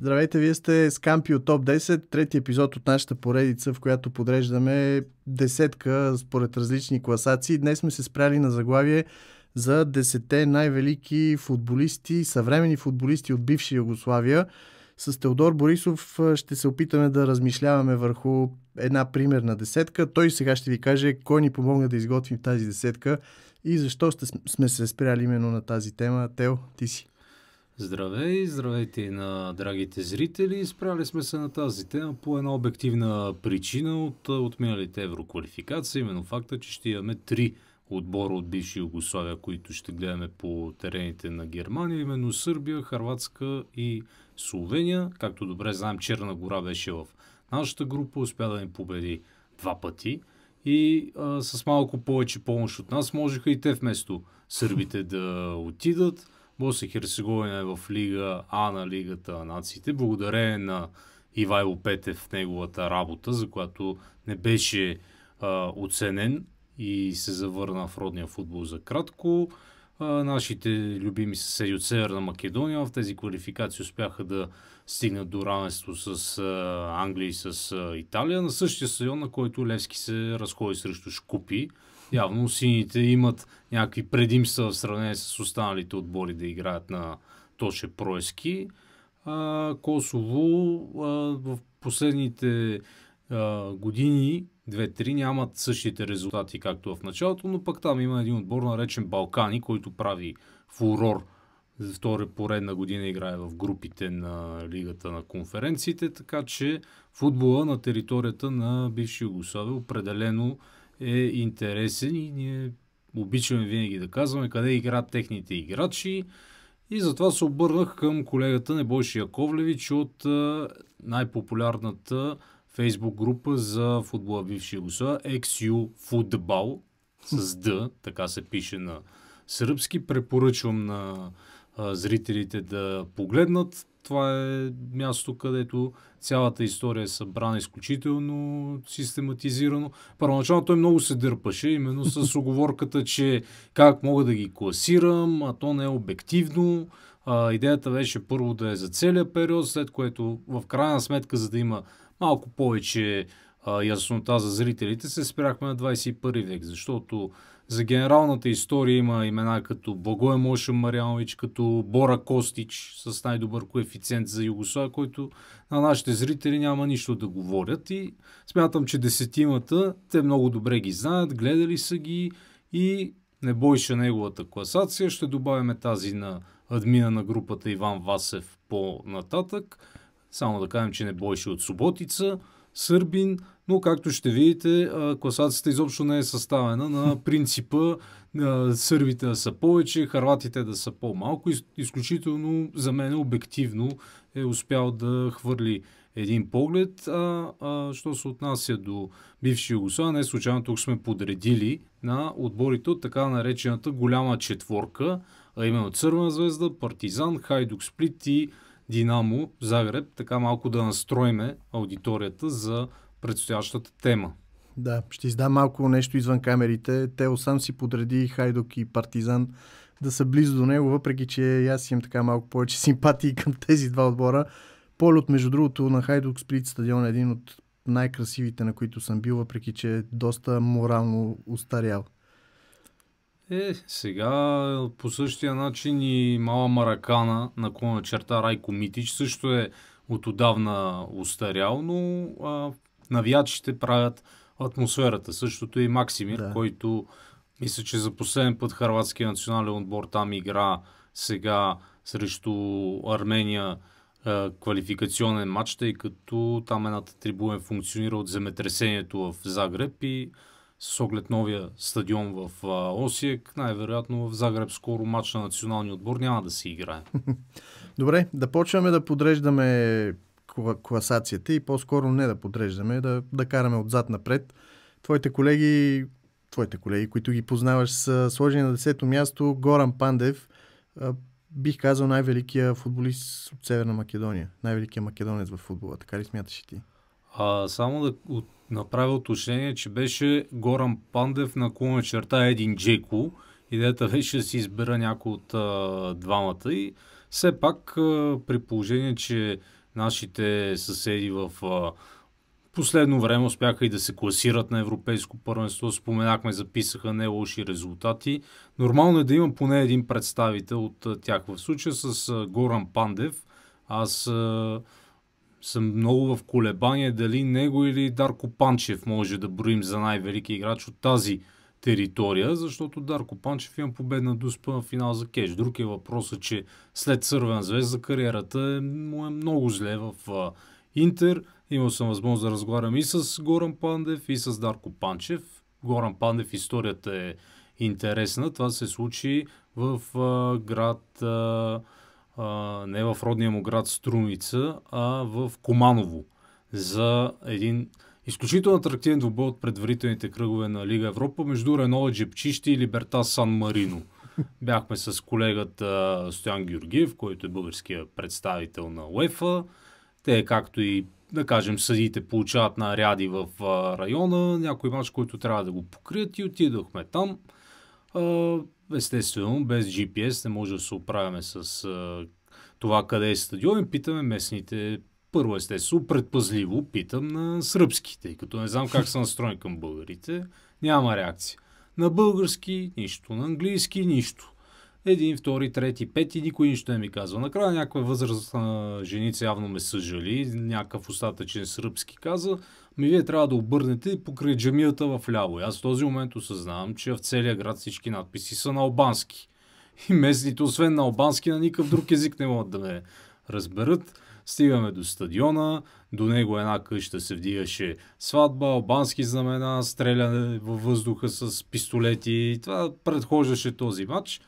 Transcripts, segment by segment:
Здравейте, вие сте с Кампио Топ 10, Третия епизод от нашата поредица, в която подреждаме десетка според различни класации. Днес сме се спряли на заглавие за десете най-велики футболисти, съвремени футболисти от бивша Югославия. С Теодор Борисов ще се опитаме да размишляваме върху една примерна десетка. Той сега ще ви каже кой ни помогна да изготвим тази десетка и защо сме се спряли именно на тази тема. Тео, ти си. Здравей, здравейте на драгите зрители. Справили сме се на тази тема по една обективна причина от отминалите евроквалификации, именно факта, че ще имаме три отбора от бивши Югославия, които ще гледаме по терените на Германия, именно Сърбия, Харватска и Словения. Както добре знаем, Черна гора беше в нашата група, успя да ни победи два пъти и а, с малко повече помощ от нас можеха и те вместо сърбите да отидат. Босна и Херцеговина е в Лига А на Лигата на нациите, благодарение на Ивайло Петев в неговата работа, за която не беше а, оценен и се завърна в родния футбол за кратко. А, нашите любими съседи от Северна Македония в тези квалификации успяха да стигнат до равенство с а, Англия и с а, Италия на същия стадион, на който Левски се разходи срещу Шкупи. Явно сините имат някакви предимства в сравнение с останалите отбори да играят на Тоше Пройски. А, Косово а, в последните а, години, две-три, нямат същите резултати както в началото, но пък там има един отбор наречен Балкани, който прави фурор за втора поредна година играе в групите на Лигата на конференциите, така че футбола на територията на бивши Югославия определено е интересен и ние обичаме винаги да казваме къде играят техните играчи. И затова се обърнах към колегата Небойши Яковлевич от най-популярната фейсбук група за футбола бивши гуса XU Football, с Д, така се пише на сръбски. Препоръчвам на зрителите да погледнат това е място, където цялата история е събрана изключително систематизирано. Първоначално той много се дърпаше, именно с оговорката, че как мога да ги класирам, а то не е обективно. А, идеята беше първо да е за целия период, след което в крайна сметка, за да има малко повече а, яснота за зрителите, се спряхме на 21 век, защото за генералната история има имена като Благое Мошо Марианович, като Бора Костич с най-добър коефициент за Югославия, който на нашите зрители няма нищо да говорят. И смятам, че десетимата те много добре ги знаят, гледали са ги и не бойше неговата класация. Ще добавяме тази на админа на групата Иван Васев по-нататък. Само да кажем, че не бойше от Суботица сърбин, но както ще видите, класацията изобщо не е съставена на принципа сърбите да са повече, харватите да са по-малко. Изключително за мен обективно е успял да хвърли един поглед. А, а що се отнася до бивши Югославия, не случайно тук сме подредили на отборите от така наречената голяма четворка, а именно Църна звезда, Партизан, Хайдук Сплит и Динамо Загреб, така малко да настроиме аудиторията за предстоящата тема. Да, ще издам малко нещо извън камерите. Тео сам си подреди Хайдок и Партизан да са близо до него, въпреки че аз имам така малко повече симпатии към тези два отбора. Полет, между другото, на Хайдок Сплит стадион е един от най-красивите, на които съм бил, въпреки че е доста морално устарял. Е, сега по същия начин и Мала Маракана, клона черта Райко Митич, също е от отдавна устарял, но а, навиячите правят атмосферата. Същото е и Максимир, да. който мисля, че за последен път харватския национален отбор там игра сега срещу Армения е, квалификационен матч, тъй като там едната трибуна функционира от земетресението в Загреб и с оглед новия стадион в Осиек, най-вероятно в Загреб скоро матч на националния отбор няма да се играе. Добре, да почваме да подреждаме класацията и по-скоро не да подреждаме, да, да караме отзад напред. Твоите колеги, твоите колеги, които ги познаваш, са сложени на 10-то място Горан Пандев, бих казал най-великия футболист от Северна Македония, най-великия македонец в футбола, така ли смяташ и ти? А, само да от, направя уточнение, че беше Горан Пандев на клона черта един Джеко. Идеята беше да си избера някой от а, двамата и все пак а, при положение, че нашите съседи в а, последно време успяха и да се класират на Европейско първенство. Споменахме, записаха не лоши резултати. Нормално е да има поне един представител от тях. В случая с Горан Пандев, аз съм много в колебание дали него или Дарко Панчев може да броим за най-велики играч от тази територия, защото Дарко Панчев има победна дуспа на финал за кеш. Друг е въпросът, че след Сървен звезд кариерата е, му е много зле в а, Интер. Имал съм възможност да разговарям и с Горан Пандев, и с Дарко Панчев. Горан Пандев историята е интересна. Това се случи в а, град... А, а, не в родния му град Струмица, а в Команово за един изключително атрактивен двубой от предварителните кръгове на Лига Европа между рено джепчищи и Либерта Сан Марино. Бяхме с колегата Стоян Георгиев, който е българския представител на УЕФА. Те, както и да кажем, съдите получават наряди в района, някой мач, който трябва да го покрият и отидохме там. Естествено, без GPS не може да се оправяме с това къде е стадион. Питаме местните първо, естествено, предпазливо питам на сръбските, тъй като не знам как са настроени към българите. Няма реакция. На български нищо, на английски нищо. Един, втори, трети, пети, никой нищо не ми казва. Накрая някаква възрастна женица явно ме съжали, някакъв остатъчен сръбски каза, ми вие трябва да обърнете покрай джамията в ляво. И аз в този момент осъзнавам, че в целия град всички надписи са на албански. И местните, освен на албански, на никакъв друг език не могат да ме разберат. Стигаме до стадиона, до него една къща се вдигаше сватба, албански знамена, стреляне във въздуха с пистолети. Това предхождаше този матч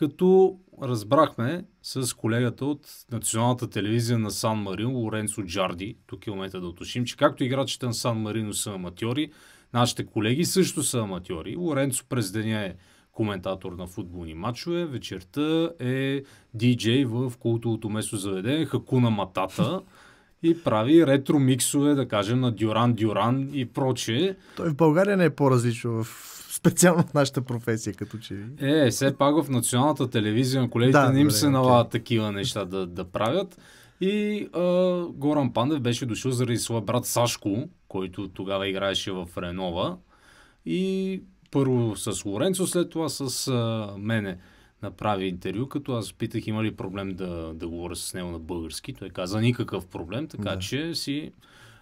като разбрахме с колегата от националната телевизия на Сан Марино, Лоренцо Джарди, тук е момента да уточним, че както играчите на Сан Марино са аматьори, нашите колеги също са аматьори. Лоренцо през деня е коментатор на футболни матчове, вечерта е диджей в култовото место заведение Хакуна Матата и прави ретро миксове, да кажем, на Дюран Дюран и прочее. Той в България не е по-различно в специално в нашата професия, като че Е, все пак в националната телевизия на колегите да, не им се налагат okay. такива неща да, да правят. И а, Горан Пандев беше дошъл заради своя брат Сашко, който тогава играеше в Ренова. И първо с Лоренцо, след това с а, мене направи интервю, като аз питах има ли проблем да, да говоря с него на български. Той каза никакъв проблем, така да. че си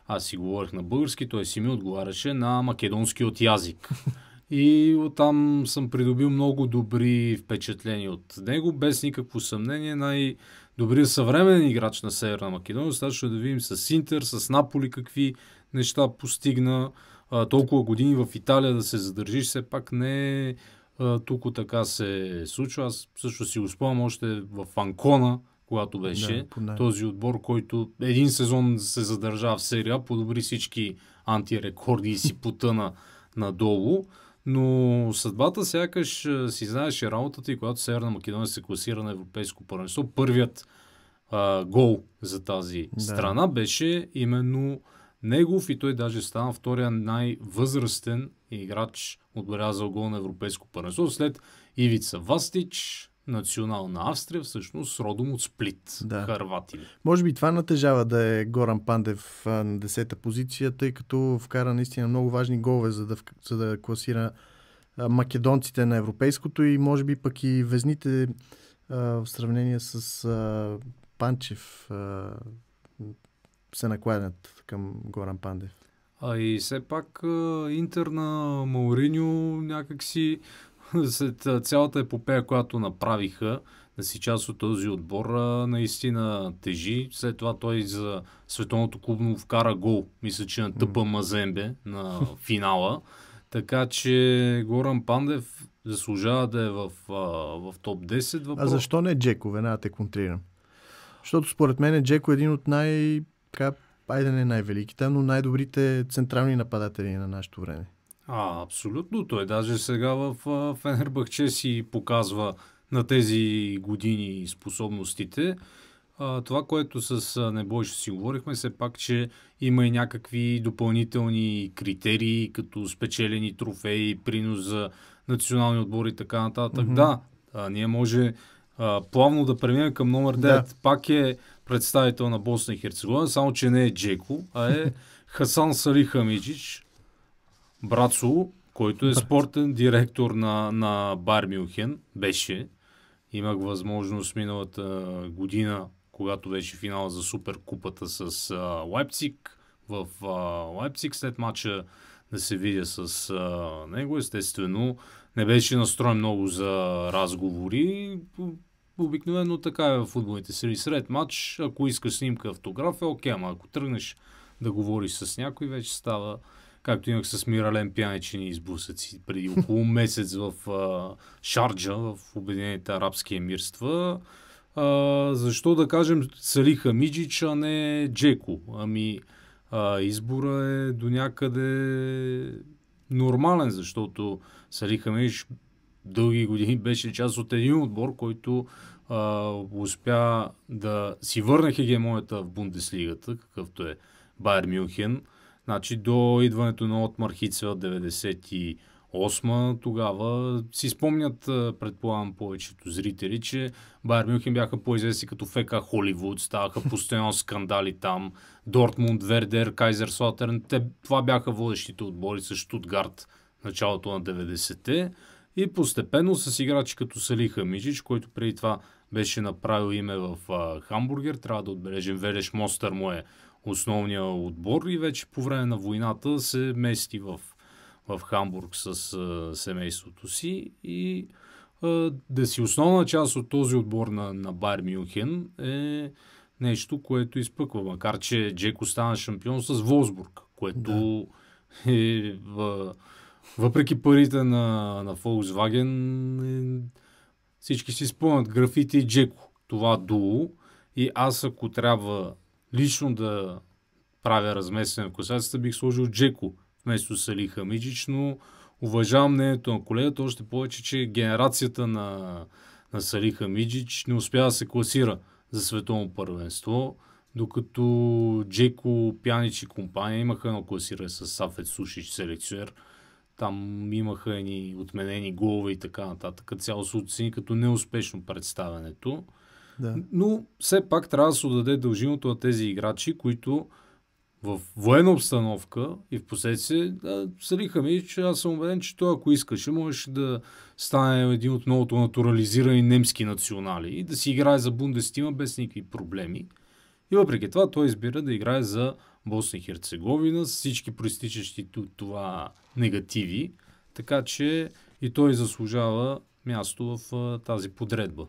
аз си говорих на български, той си ми отговаряше на македонски от язик. и оттам съм придобил много добри впечатления от него. Без никакво съмнение най-добрият съвременен играч на Северна Македония. Остатъчно да видим с Интер, с Наполи какви неща постигна. А, толкова години в Италия да се задържиш, все пак не е тук така се случва. Аз също си го спомням още в Анкона, когато беше да, този отбор, който един сезон се задържа в серия, подобри всички антирекорди и си потъна надолу. Но съдбата сякаш си знаеше работата и когато Северна Македония се класира на Европейско първенство, първият а, гол за тази да. страна беше именно негов и той даже стана втория най-възрастен играч, отбелязал гол на Европейско първенство след Ивица Вастич, национална Австрия, всъщност родом от Сплит, да. Харватин. Може би това натежава да е Горан Пандев на 10-та позиция, тъй като вкара наистина много важни голове, за да, за да класира македонците на европейското и може би пък и везните в сравнение с Панчев се накланят към Горан Пандев. А и все пак Интер на Мауриньо някакси след цялата епопея, която направиха да си част от този отбор, наистина тежи. След това той за световното клубно вкара гол, мисля, че на тъпа Мазембе на финала. Така че Горан Пандев заслужава да е в, в топ 10. Въпрос. А защо не Джеко? Веднага те контрирам. Защото според мен Джеко е един от най- така, айде не най-великите, но най-добрите централни нападатели на нашето време. А, абсолютно. Той даже сега в Фенербахче си показва на тези години способностите. това, което с ще си говорихме, все пак, че има и някакви допълнителни критерии, като спечелени трофеи, принос за национални отбори и така нататък. Mm-hmm. Да, а, ние може а, плавно да преминем към номер 9. Да. Пак е представител на Босна и Херцеговина, само че не е Джеко, а е Хасан Сари Хамиджич, Брацо, който е спортен директор на, на Бар Мюнхен, беше. Имах възможност миналата година, когато беше финал за Суперкупата с а, Лайпциг, в а, Лайпциг след матча да се видя с а, него. Естествено, не беше настроен много за разговори. Обикновено така е в футболните сери. Сред матч, ако иска снимка автограф, е окей, ама ако тръгнеш да говориш с някой, вече става както имах с Мирален Пянечини избусъци преди около месец в а, Шарджа, в Обединените арабски емирства. А, защо да кажем Сали Хамиджич, а не Джеко? Ами а, избора е до някъде нормален, защото Сали Хамиджич дълги години беше част от един отбор, който а, успя да си върне хегемонията в Бундеслигата, какъвто е Байер Мюнхен. Значи до идването на Отмар Хицел 98 тогава си спомнят, предполагам, повечето зрители, че Байер Мюнхен бяха по-известни като ФК Холивуд, ставаха постоянно скандали там, Дортмунд, Вердер, Кайзер Слатерн, те, това бяха водещите отбори с Штутгарт началото на 90-те и постепенно с играчи като Салиха Мижич, който преди това беше направил име в а, Хамбургер, трябва да отбележим Велеш Мостър му е основния отбор и вече по време на войната се мести в, в Хамбург с а, семейството си и а, да си основна част от този отбор на, на Байер Мюнхен е нещо, което изпъква. Макар, че Джеко стана шампион с Волсбург, което да. е в, въпреки парите на, на Volkswagen е, всички си спомнят графити и Джеко. Това дуо. И аз ако трябва лично да правя разместване в класацията, бих сложил Джеко вместо Сали Хамиджич, но уважавам мнението на колегата, още повече, че генерацията на, на Сали Хамиджич не успя да се класира за световно първенство, докато Джеко, Пянич и компания имаха едно класиране с Сафет Сушич селекционер. Там имаха едни отменени голове и така нататък. Цяло се оцени като неуспешно представенето. Да. Но все пак трябва да се отдаде дължимото на тези играчи, които в военна обстановка и в последствие да, салиха ми, че аз съм убеден, че той ако искаше, можеше да стане един от многото натурализирани немски национали и да си играе за Бундестима без никакви проблеми. И въпреки това той избира да играе за Босна и Херцеговина с всички проистичащи от това негативи, така че и той заслужава място в тази подредба.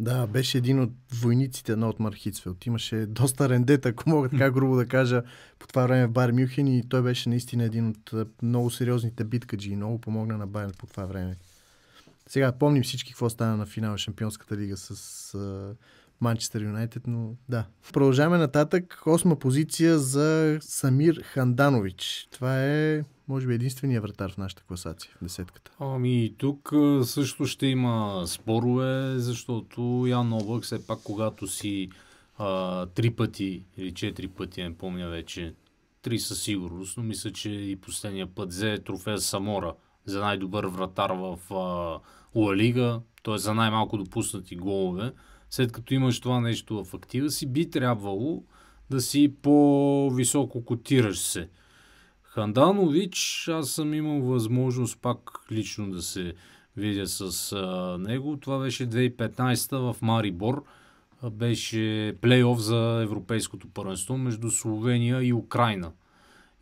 Да, беше един от войниците на Отмар Хицфелд. Имаше доста рендета, ако мога така грубо да кажа, по това време в Бар Мюхен и той беше наистина един от е, много сериозните биткаджи и много помогна на Байер по това време. Сега помним всички какво стана на финал Шампионската лига с е, Манчестър Юнайтед, но да. Продължаваме нататък. Осма позиция за Самир Ханданович. Това е може би единствения вратар в нашата класация, в десетката. Ами тук също ще има спорове, защото Ян Облак все пак, когато си а, три пъти или четири пъти, не помня вече, три със сигурност, но мисля, че и последния път взе трофея Самора за най-добър вратар в Ла Лига, т.е. за най-малко допуснати голове след като имаш това нещо в актива си, би трябвало да си по-високо котираш се. Ханданович, аз съм имал възможност пак лично да се видя с а, него. Това беше 2015 в Марибор. А, беше плейоф за Европейското първенство между Словения и Украина.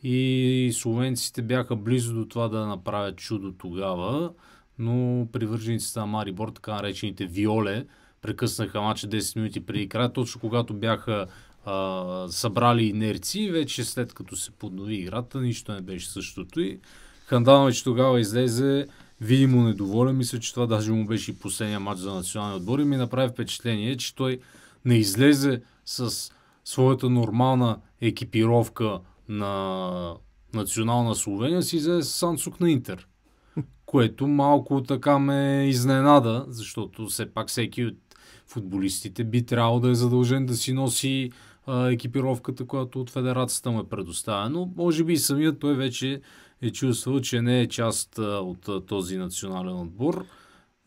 И словенците бяха близо до това да направят чудо тогава, но привържениците на Марибор, така наречените Виоле, прекъснаха мача 10 минути преди края, точно когато бяха а, събрали инерции, вече след като се поднови играта, нищо не беше същото и Ханданович тогава излезе видимо недоволен. Мисля, че това даже му беше и последния матч за националния отбор и ми направи впечатление, че той не излезе с своята нормална екипировка на национална Словения, си излезе с Сансук на Интер. Което малко така ме изненада, защото все пак всеки от футболистите би трябвало да е задължен да си носи а, екипировката, която от федерацията му е предоставена. Но може би и самият той вече е чувствал, че не е част а, от а, този национален отбор.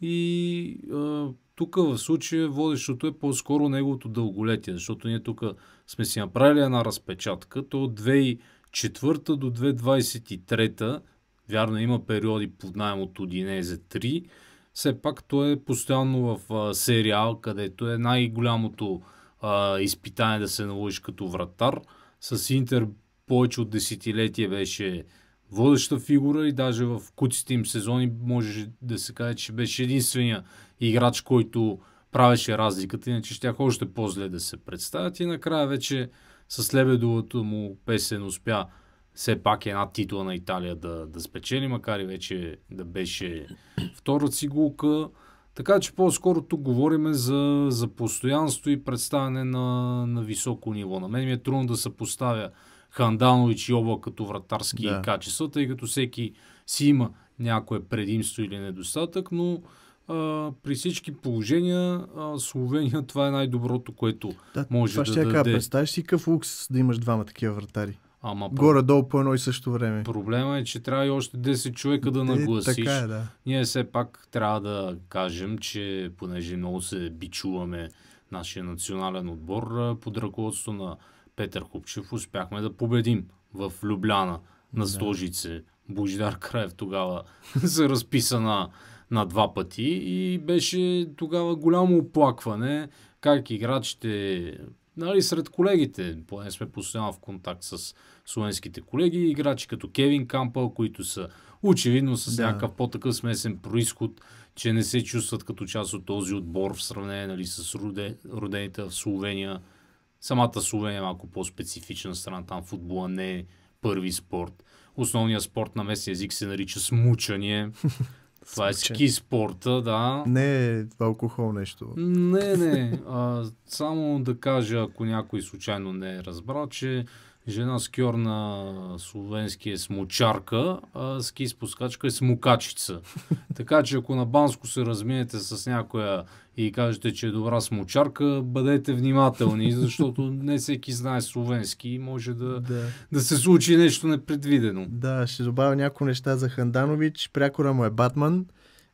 И а, тук в случая водещото е по-скоро неговото дълголетие, защото ние тук сме си направили една разпечатка. То от 2004 до 2023, вярно има периоди под найем от Удинезе 3, все пак той е постоянно в а, сериал, където е най-голямото а, изпитание да се наложиш като вратар. С Интер повече от десетилетие беше водеща фигура и даже в куците им сезони може да се каже, че беше единствения играч, който правеше разликата, иначе щях още по-зле да се представят и накрая вече с лебедовата му песен успя все пак е една титла на Италия да, да спечели, макар и вече да беше втора цигулка. Така че по-скоро тук говорим за, за постоянство и представяне на, на високо ниво. На мен ми е трудно да се поставя Ханданович и Обла като вратарски да. качества, тъй като всеки си има някое предимство или недостатък, но а, при всички положения а, Словения това е най-доброто, което да, може това да ще даде. Кажа, представяш си какъв лукс да имаш двама такива вратари? Ама Горе-долу по едно и също време. Проблема е, че трябва и още 10 човека да е, нагласиш. Е, така е, да. Ние все пак трябва да кажем, че понеже много се бичуваме нашия национален отбор, под ръководство на Петър Хупчев успяхме да победим в Любляна на Стожице. Да. Божидар Краев тогава се разписа на, на два пъти и беше тогава голямо оплакване как играчите нали, сред колегите. Поне сме постоянно в контакт с словенските колеги, играчи като Кевин Кампъл, които са очевидно с да. някакъв по-такъв смесен происход, че не се чувстват като част от този отбор в сравнение нали, с роде, родените в Словения. Самата Словения е малко по-специфична страна, там футбола не е първи спорт. Основният спорт на местния език се нарича смучание. Това е ски спорта, да. Не е алкохол нещо. Не, не. А, само да кажа, ако някой случайно не е разбрал, че жена скьор на словенския смучарка, а ски спускачка е смукачица. така че ако на Банско се разминете с някоя и кажете, че е добра смучарка, бъдете внимателни, защото не всеки знае словенски и може да, да. да се случи нещо непредвидено. Да, ще добавя някои неща за Ханданович. Прякора му е Батман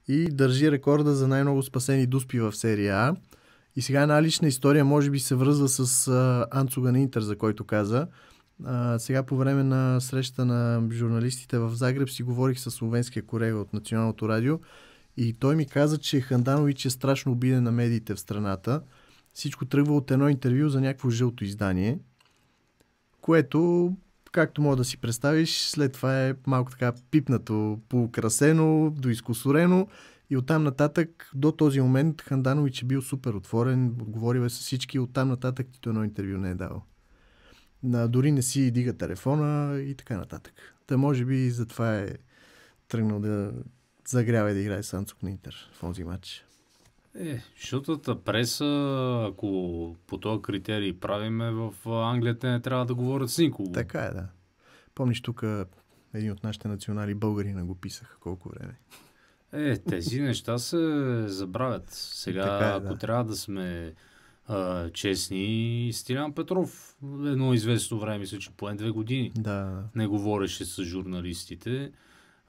и държи рекорда за най-много спасени дуспи в серия А. И сега една лична история може би се връзва с Анцуга на Интер, за който каза. А, сега по време на среща на журналистите в Загреб си говорих с словенския колега от Националното радио и той ми каза, че Ханданович е страшно обиден на медиите в страната. Всичко тръгва от едно интервю за някакво жълто издание, което, както мога да си представиш, след това е малко така пипнато, поукрасено, доискусорено и оттам нататък, до този момент, Ханданович е бил супер отворен, отговорил е с всички, оттам нататък нито едно интервю не е давал на, дори не си дига телефона и така нататък. Та може би и затова е тръгнал да загрява и да играе Санцо на Интер в този матч. Е, шутата преса, ако по този критерий правиме, в Англия те не трябва да говорят с никого. Така е, да. Помниш тук един от нашите национали българина го писаха колко време. Е, тези неща се забравят. Сега, е, ако да. трябва да сме а, честни. Стилян Петров едно известно време, мисля, че поне две години да. не говореше с журналистите.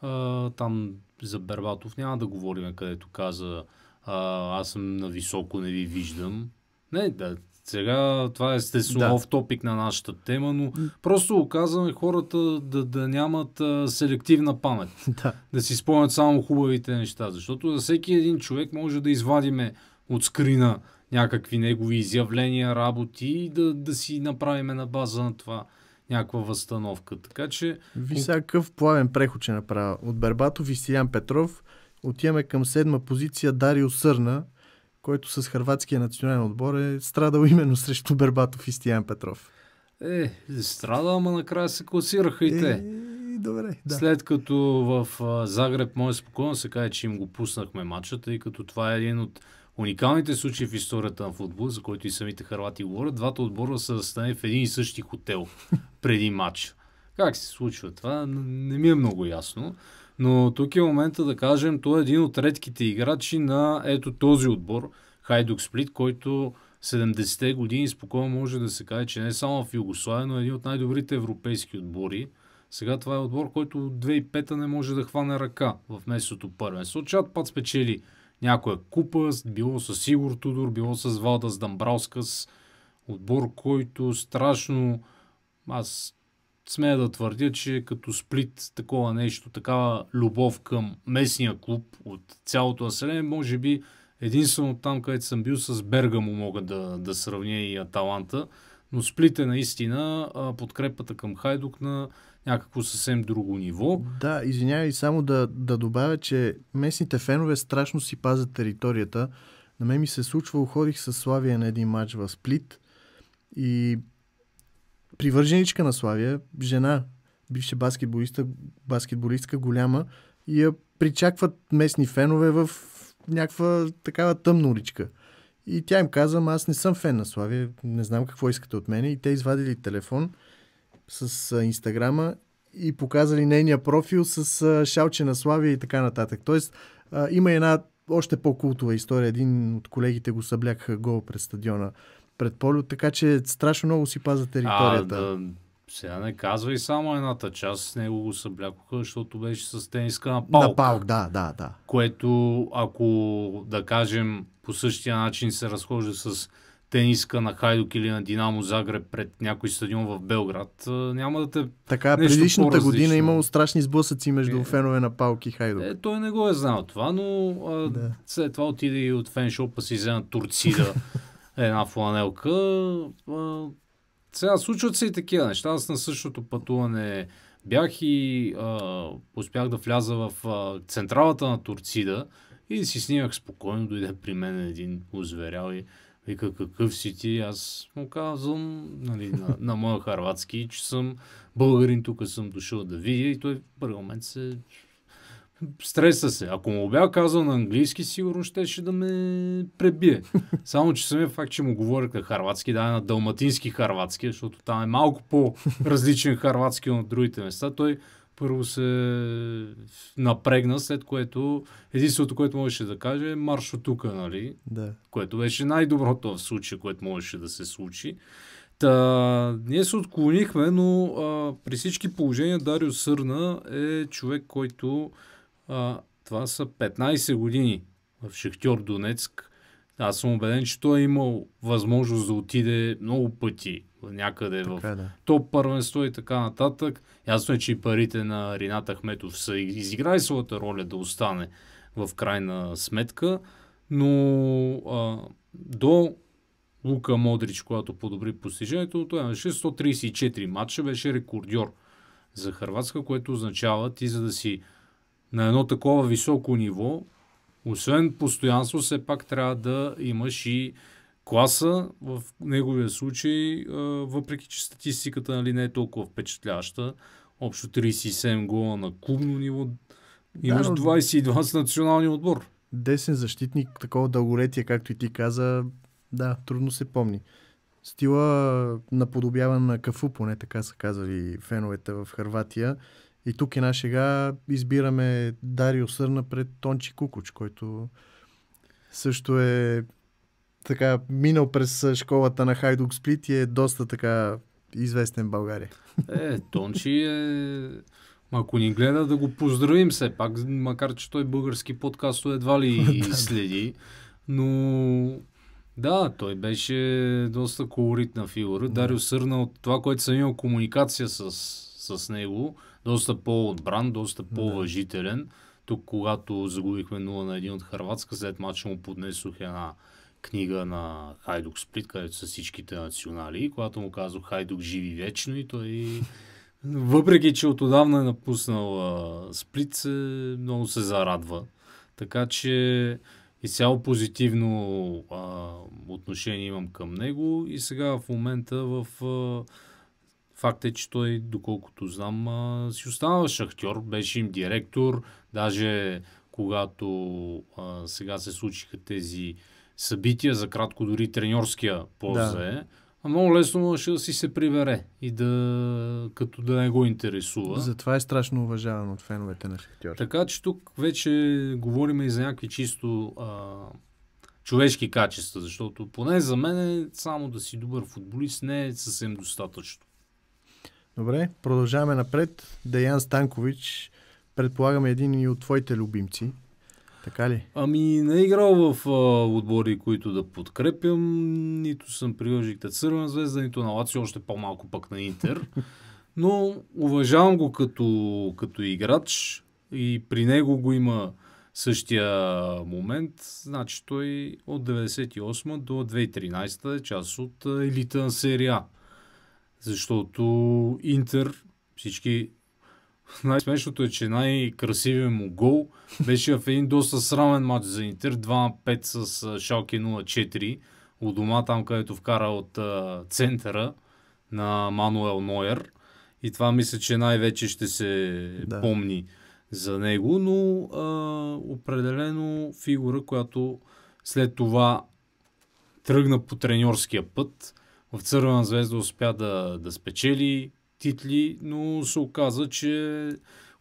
А, там за Бербатов няма да говорим, където каза а, аз съм на високо, не ви виждам. Не, да, сега това е естествено да. топик на нашата тема, но просто оказваме хората да, да нямат а, селективна памет. Да. да си спомнят само хубавите неща, защото за всеки един човек може да извадиме от скрина някакви негови изявления, работи и да, да си направиме на база на това някаква възстановка. Така че... Висакъв плавен преход ще направя. От Бербатов и Петров отиваме към седма позиция Дарио Сърна, който с хрватския национален отбор е страдал именно срещу Бербатов и Стиян Петров. Е, страдал, ама накрая се класираха и е, те. Добре, да. След като в Загреб, може спокойно се каже, че им го пуснахме матчата, и като това е един от уникалните случаи в историята на футбол, за който и самите харвати говорят, двата отбора са застанали в един и същи хотел преди матч. Как се случва това, не ми е много ясно. Но тук е момента да кажем, той е един от редките играчи на ето този отбор, Хайдук Сплит, който 70-те години спокойно може да се каже, че не е само в Югославия, но е един от най-добрите европейски отбори. Сега това е отбор, който от 2005-та не може да хване ръка в местото първенство. Чат пат спечели някоя купа, било с Сигур Тудор, било с Валда с Дамбраускас, отбор, който страшно аз смея да твърдя, че като сплит такова нещо, такава любов към местния клуб от цялото население, може би единствено там, където съм бил с Берга му мога да, да сравня и Аталанта, но сплит е наистина подкрепата към Хайдук на някакво съвсем друго ниво. Да, извинявай, само да, да добавя, че местните фенове страшно си пазят територията. На мен ми се случва, уходих с Славия на един матч в Сплит и привърженичка на Славия, жена, бивше баскетболиста, баскетболистка голяма, и я причакват местни фенове в някаква такава тъмна уличка. И тя им каза, аз не съм фен на Славия, не знам какво искате от мене. И те извадили телефон – с а, Инстаграма и показали нейния профил с а, шалче на Славия и така нататък. Тоест, а, има една още по-култова история. Един от колегите го събляха гол пред стадиона пред полю, така че страшно много си паза територията. А, да, сега не казва и само едната част, с него го съблякоха, защото беше с тениска на палк. На палк, да, да, да. Което, ако, да кажем, по същия начин се разхожда с тениска на Хайдук или на Динамо Загреб пред някой стадион в Белград, няма да те. Така, предишната година е имало страшни сблъсъци между е, фенове на Палки и Хайдук. Е, той не го е знал това, но а, да. след това отиде и от феншопа си взема турцида една фланелка. А, сега случват се и такива неща. Аз на същото пътуване бях и а, успях да вляза в а, централата на Турцида и си снимах спокойно. Дойде при мен един озверял и вика какъв си ти, аз му казвам нали, на, на моя харватски, че съм българин, тук съм дошъл да видя и той в първи момент се Стреса се. Ако му бях казал на английски, сигурно щеше да ме пребие. Само, че самия факт, че му говорих на харватски, да, е на далматински харватски, защото там е малко по-различен харватски от другите места, той първо се напрегна, след което единственото, което можеше да каже е марш от тук, нали? Да. Което беше най-доброто в случая, което можеше да се случи. Та, ние се отклонихме, но а, при всички положения Дарио Сърна е човек, който а, това са 15 години в Шехтьор Донецк аз съм убеден, че той е имал възможност да отиде много пъти някъде така, в е, да. топ първенство и така нататък. Ясно е, че и парите на Рината Ахметов са изиграли своята роля да остане в крайна сметка, но а, до Лука Модрич, когато подобри постижението, той имаше 134 матча, беше рекордьор за Харватска, което означава ти за да си на едно такова високо ниво, освен постоянство, все пак трябва да имаш и класа. В неговия случай, въпреки че статистиката нали, не е толкова впечатляваща, общо 37 гола на клубно ниво, имаш да, но... 22 с националния отбор. Десен защитник, такова дълголетие, както и ти каза, да, трудно се помни. Стила наподобява на Кафу, поне така са казали феновете в Харватия. И тук и на шега избираме Дарио Сърна пред Тончи Кукуч, който също е така минал през школата на Хайдук Сплит и е доста така известен в България. Е, Тончи е... Ако ни гледа да го поздравим все пак, макар че той български подкаст едва ли следи, но да, той беше доста колоритна фигура. Дарио Сърна от това, което съм имал комуникация с, с него, доста по-отбран, доста по-уважителен. Да. Тук, когато загубихме 0 на 1 от Харватска, след матча му поднесох една книга на Хайдук Сплит, където са всичките национали. когато му казах Хайдук живи вечно и той въпреки, че от отдавна е напуснал Сплит, се, много се зарадва. Така че изцяло позитивно а, отношение имам към него и сега в момента в а, Факт е, че той, доколкото знам, си останал шахтьор, беше им директор, даже когато а, сега се случиха тези събития, за кратко дори треньорския пост да. е, а много лесно може да си се прибере и да като да не го интересува. Затова е страшно уважаван от феновете на Шахтьор. Така че тук вече говорим и за някакви чисто а, човешки качества, защото поне за мен е само да си добър футболист не е съвсем достатъчно. Добре, продължаваме напред. Деян Станкович, предполагам един и от твоите любимци. Така ли? Ами не е играл в а, отбори, които да подкрепям. Нито съм приложил Цървена звезда, нито на Лацио, още по-малко пък на Интер. Но уважавам го като, като играч и при него го има същия момент. Значи той от 98 до 2013 е част от елита на серия защото Интер, всички... Най-смешното е, че най-красивият му гол беше в един доста срамен матч за Интер. 2 на 5 с Шалки 0-4 от дома, там където вкара от а, центъра на Мануел Нойер. И това мисля, че най-вече ще се да. помни за него, но а, определено фигура, която след това тръгна по треньорския път в Цървена звезда успя да, да спечели титли, но се оказа, че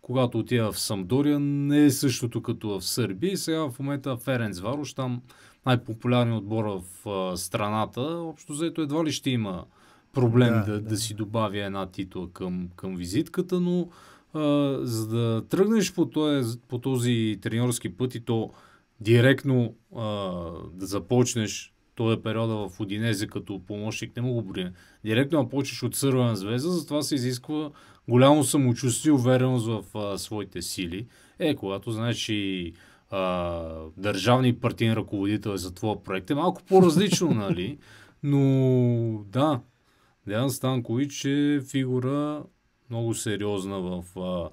когато отива в Самдория, не е същото като в Сърбия. И сега в момента Ференц Варош, там най-популярният отбор в а, страната, общо заето едва ли ще има проблем да, да, да. да си добавя една титла към, към визитката, но а, за да тръгнеш по този, по този тренерски път и то директно а, да започнеш този периода в Одинезе като помощник, не мога го Директно почваш от Сървана звезда, затова се изисква голямо самочувствие и увереност в а, своите сили. Е, когато знаеш, че а, държавни партийни ръководител е за твоя проект, е малко по-различно, нали? Но да, Деян Станкович е фигура много сериозна в а,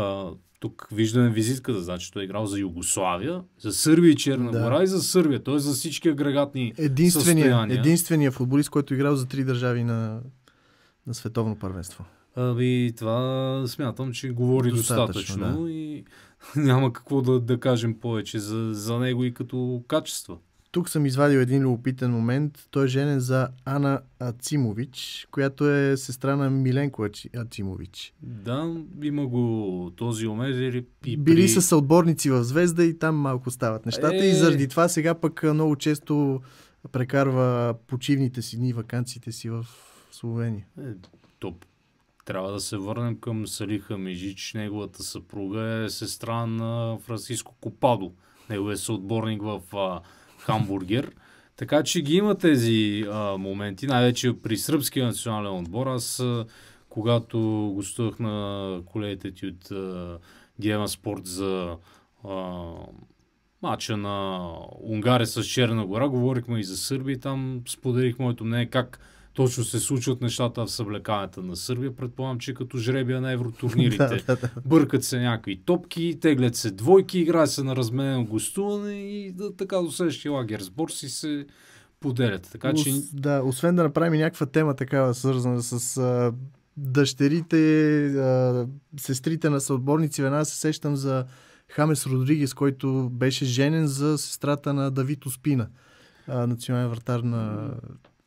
а, тук виждаме визитката, значи той е играл за Югославия, за Сърбия и Черна да. гора и за Сърбия, т.е. за всички агрегатни единствения, състояния. Единствения футболист, който е играл за три държави на, на световно първенство. Ами това смятам, че говори достатъчно, достатъчно да. и няма какво да, да кажем повече за, за него и като качества. Тук съм извадил един любопитен момент. Той е женен за Ана Ацимович, която е сестра на Миленко Ацимович. Да, има го този омез. Или при... Били са съотборници в Звезда и там малко стават нещата. Е... И заради това сега пък много често прекарва почивните си дни, вакансиите си в Словения. Е, топ. Трябва да се върнем към Салиха Межич. Неговата съпруга е сестра на Франциско Копадо. Неговият съотборник в хамбургер. Така че ги има тези а, моменти, най-вече при сръбския национален отбор. Аз, а, когато гостувах на колегите ти от а, Диема Спорт за а, мача на Унгария с Черна гора, говорихме и за Сърби, там споделих моето мнение как точно се случват нещата в съблеканата на Сърбия. Предполагам, че като жребия на евротурнирите. Бъркат се някакви топки, теглят се двойки, играят се на разменено гостуване и да, така до следващия лагер сбор си се поделят. Така, Ос, че... Да, освен да направим някаква тема такава, свързана с а, дъщерите, а, сестрите на съотборници, веднага се сещам за Хамес Родригес, който беше женен за сестрата на Давид Оспина, а, национален вратар на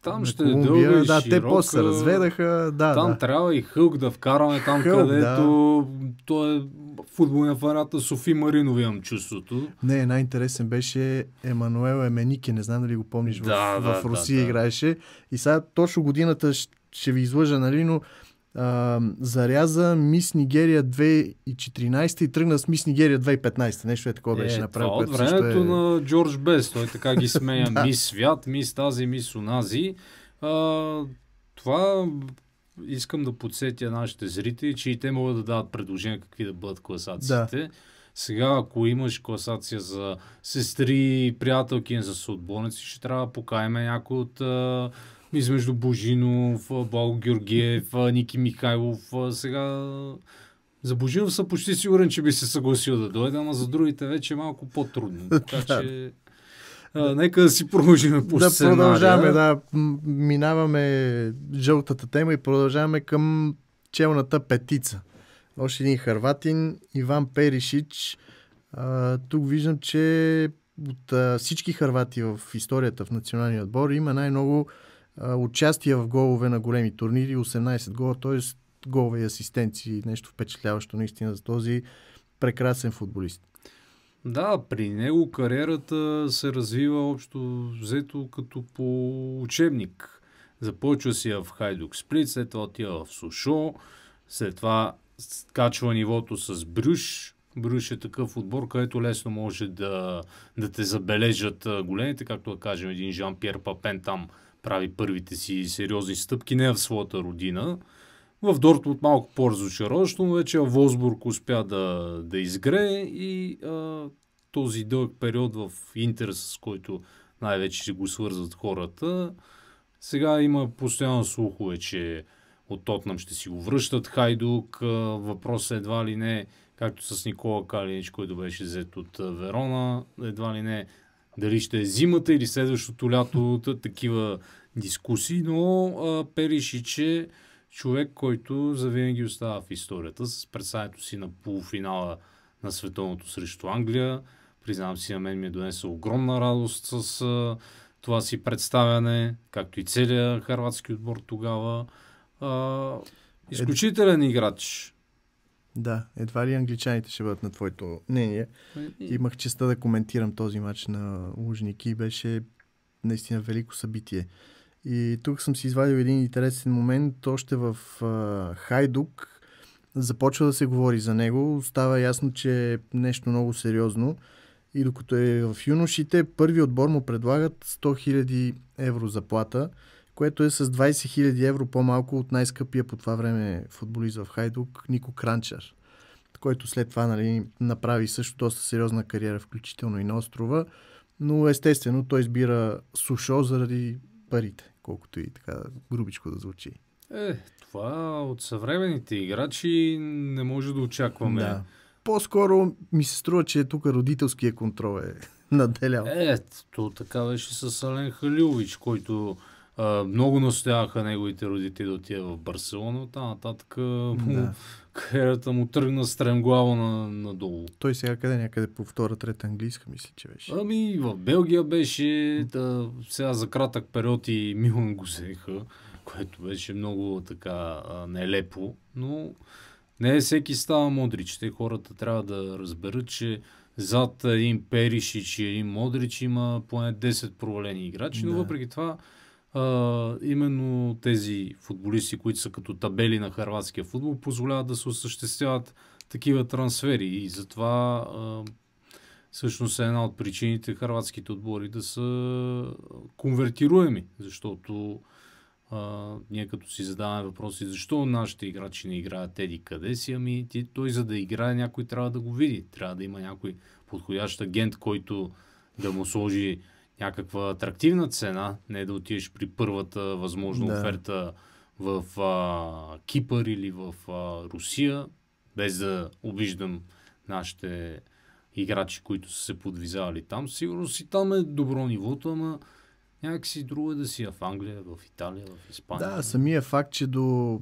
там ще е дълга да, и Да, те после се разведаха. Да, там да. трябва и Хълк да вкараме там, Хълк, където да. той е футболния фанат Софи Маринови имам чувството. Не, най-интересен беше Емануел Еменики, не знам дали го помниш, да, в, да, в Русия да, да. играеше. И сега точно годината ще ви излъжа, нали, но а, заряза Мис Нигерия 2014 и тръгна с Мис Нигерия 2015. Нещо е такова е, беше направил. Това от времето е... на Джордж Бес. Той така ги смея. да. Мис Свят, Мис тази, Мис Унази. А, това искам да подсетя нашите зрители, че и те могат да дадат предложения какви да бъдат класациите. Да. Сега, ако имаш класация за сестри, приятелки за съотборници, ще трябва да покаеме някой от а, измежду Божинов, Бал Георгиев, Ники Михайлов. Сега за Божинов съм почти сигурен, че би се съгласил да дойде, ама за другите вече е малко по-трудно. Така че... А, нека да си продължим по Да сценария. продължаваме, да. Минаваме жълтата тема и продължаваме към челната петица. Още един харватин, Иван Перишич. А, тук виждам, че от а, всички харвати в историята в националния отбор има най-много участие в голове на големи турнири, 18 гола, т.е. голове и асистенции, нещо впечатляващо наистина за този прекрасен футболист. Да, при него кариерата се развива общо взето като по учебник. Започва си в Хайдук Сплит, след това отива в Сушо, след това качва нивото с Брюш. Брюш е такъв отбор, където лесно може да, да те забележат големите, както да кажем един Жан-Пьер Папен там – прави първите си сериозни стъпки не в своята родина. В Дортмунд малко по-разочароващо, но вече Волсбург успя да, да изгрее и а, този дълъг период в Интер, с който най-вече си го свързват хората. Сега има постоянно слухове, че от Тотнам ще си го връщат Хайдук. Въпрос е едва ли не, както с Никола Калинич, който беше взет от Верона, едва ли не дали ще е зимата или следващото лято, такива дискусии, но а, Перишич че човек, който завинаги остава в историята с представянето си на полуфинала на световното срещу Англия. Признавам си, на мен ми е донеса огромна радост с а, това си представяне, както и целият харватски отбор тогава. А, изключителен играч. Да, едва ли англичаните ще бъдат на твоето мнение. Ами. Имах честа да коментирам този матч на Лужники. Беше наистина велико събитие. И тук съм си извадил един интересен момент. Още в а, Хайдук започва да се говори за него. Става ясно, че е нещо много сериозно. И докато е в юношите, първи отбор му предлагат 100 000 евро заплата. плата което е с 20 000 евро по-малко от най-скъпия по това време футболист в Хайдук, Нико Кранчар, който след това нали, направи също доста сериозна кариера, включително и на острова, но естествено той избира Сушо заради парите, колкото и така грубичко да звучи. Е, това от съвременните играчи не може да очакваме. Да. По-скоро ми се струва, че тук родителския контрол е наделял. Е, то така беше с Ален Халилович, който много настояваха неговите родители да отиде в Барселона, от нататък да. кариерата му тръгна стремглава на, надолу. Той сега къде някъде по втора, трета английска мисля, че беше. Ами в Белгия беше, да, сега за кратък период и Милан го взеха, което беше много така нелепо, но не е всеки става Модрич. Те хората трябва да разберат, че зад един Перишич и един Модрич има поне 10 провалени играчи, да. но въпреки това а, именно тези футболисти, които са като табели на харватския футбол, позволяват да се осъществяват такива трансфери и затова а, всъщност е една от причините харватските отбори да са конвертируеми, защото а, ние като си задаваме въпроси защо нашите играчи не играят теди къде си, ами ти, той за да играе някой трябва да го види, трябва да има някой подходящ агент, който да му сложи някаква атрактивна цена, не да отидеш при първата възможна да. оферта в а, Кипър или в а, Русия, без да обиждам нашите играчи, които са се подвизавали там. Сигурно си там е добро нивото, ама някакси друго е да си е в Англия, в Италия, в Испания. Да, самия факт, че до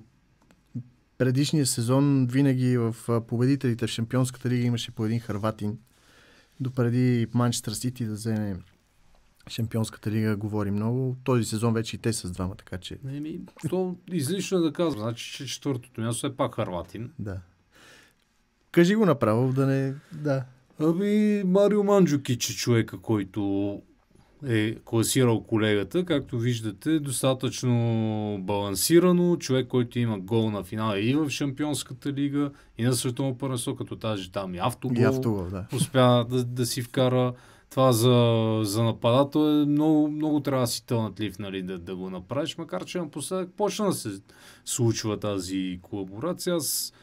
предишния сезон винаги в победителите в Шампионската лига имаше по един харватин. Допреди Манчестър Сити да вземе Шампионската лига говори много. Този сезон вече и те с двама, така че... ми, то излишно е да казвам. Значи, че четвъртото място е пак Харватин. Да. Кажи го направо, да не... Да. Ами, Марио Манджуки, че човека, който е класирал колегата. Както виждате, достатъчно балансирано. Човек, който има гол на финала и в Шампионската лига, и на Световно първенство, като тази там и автогол. И автогол да. Успя да, да си вкара това за, за нападател е много, много трябва да си тълнатлив нали, да, да го направиш, макар че напоследък почна да се случва тази колаборация. Аз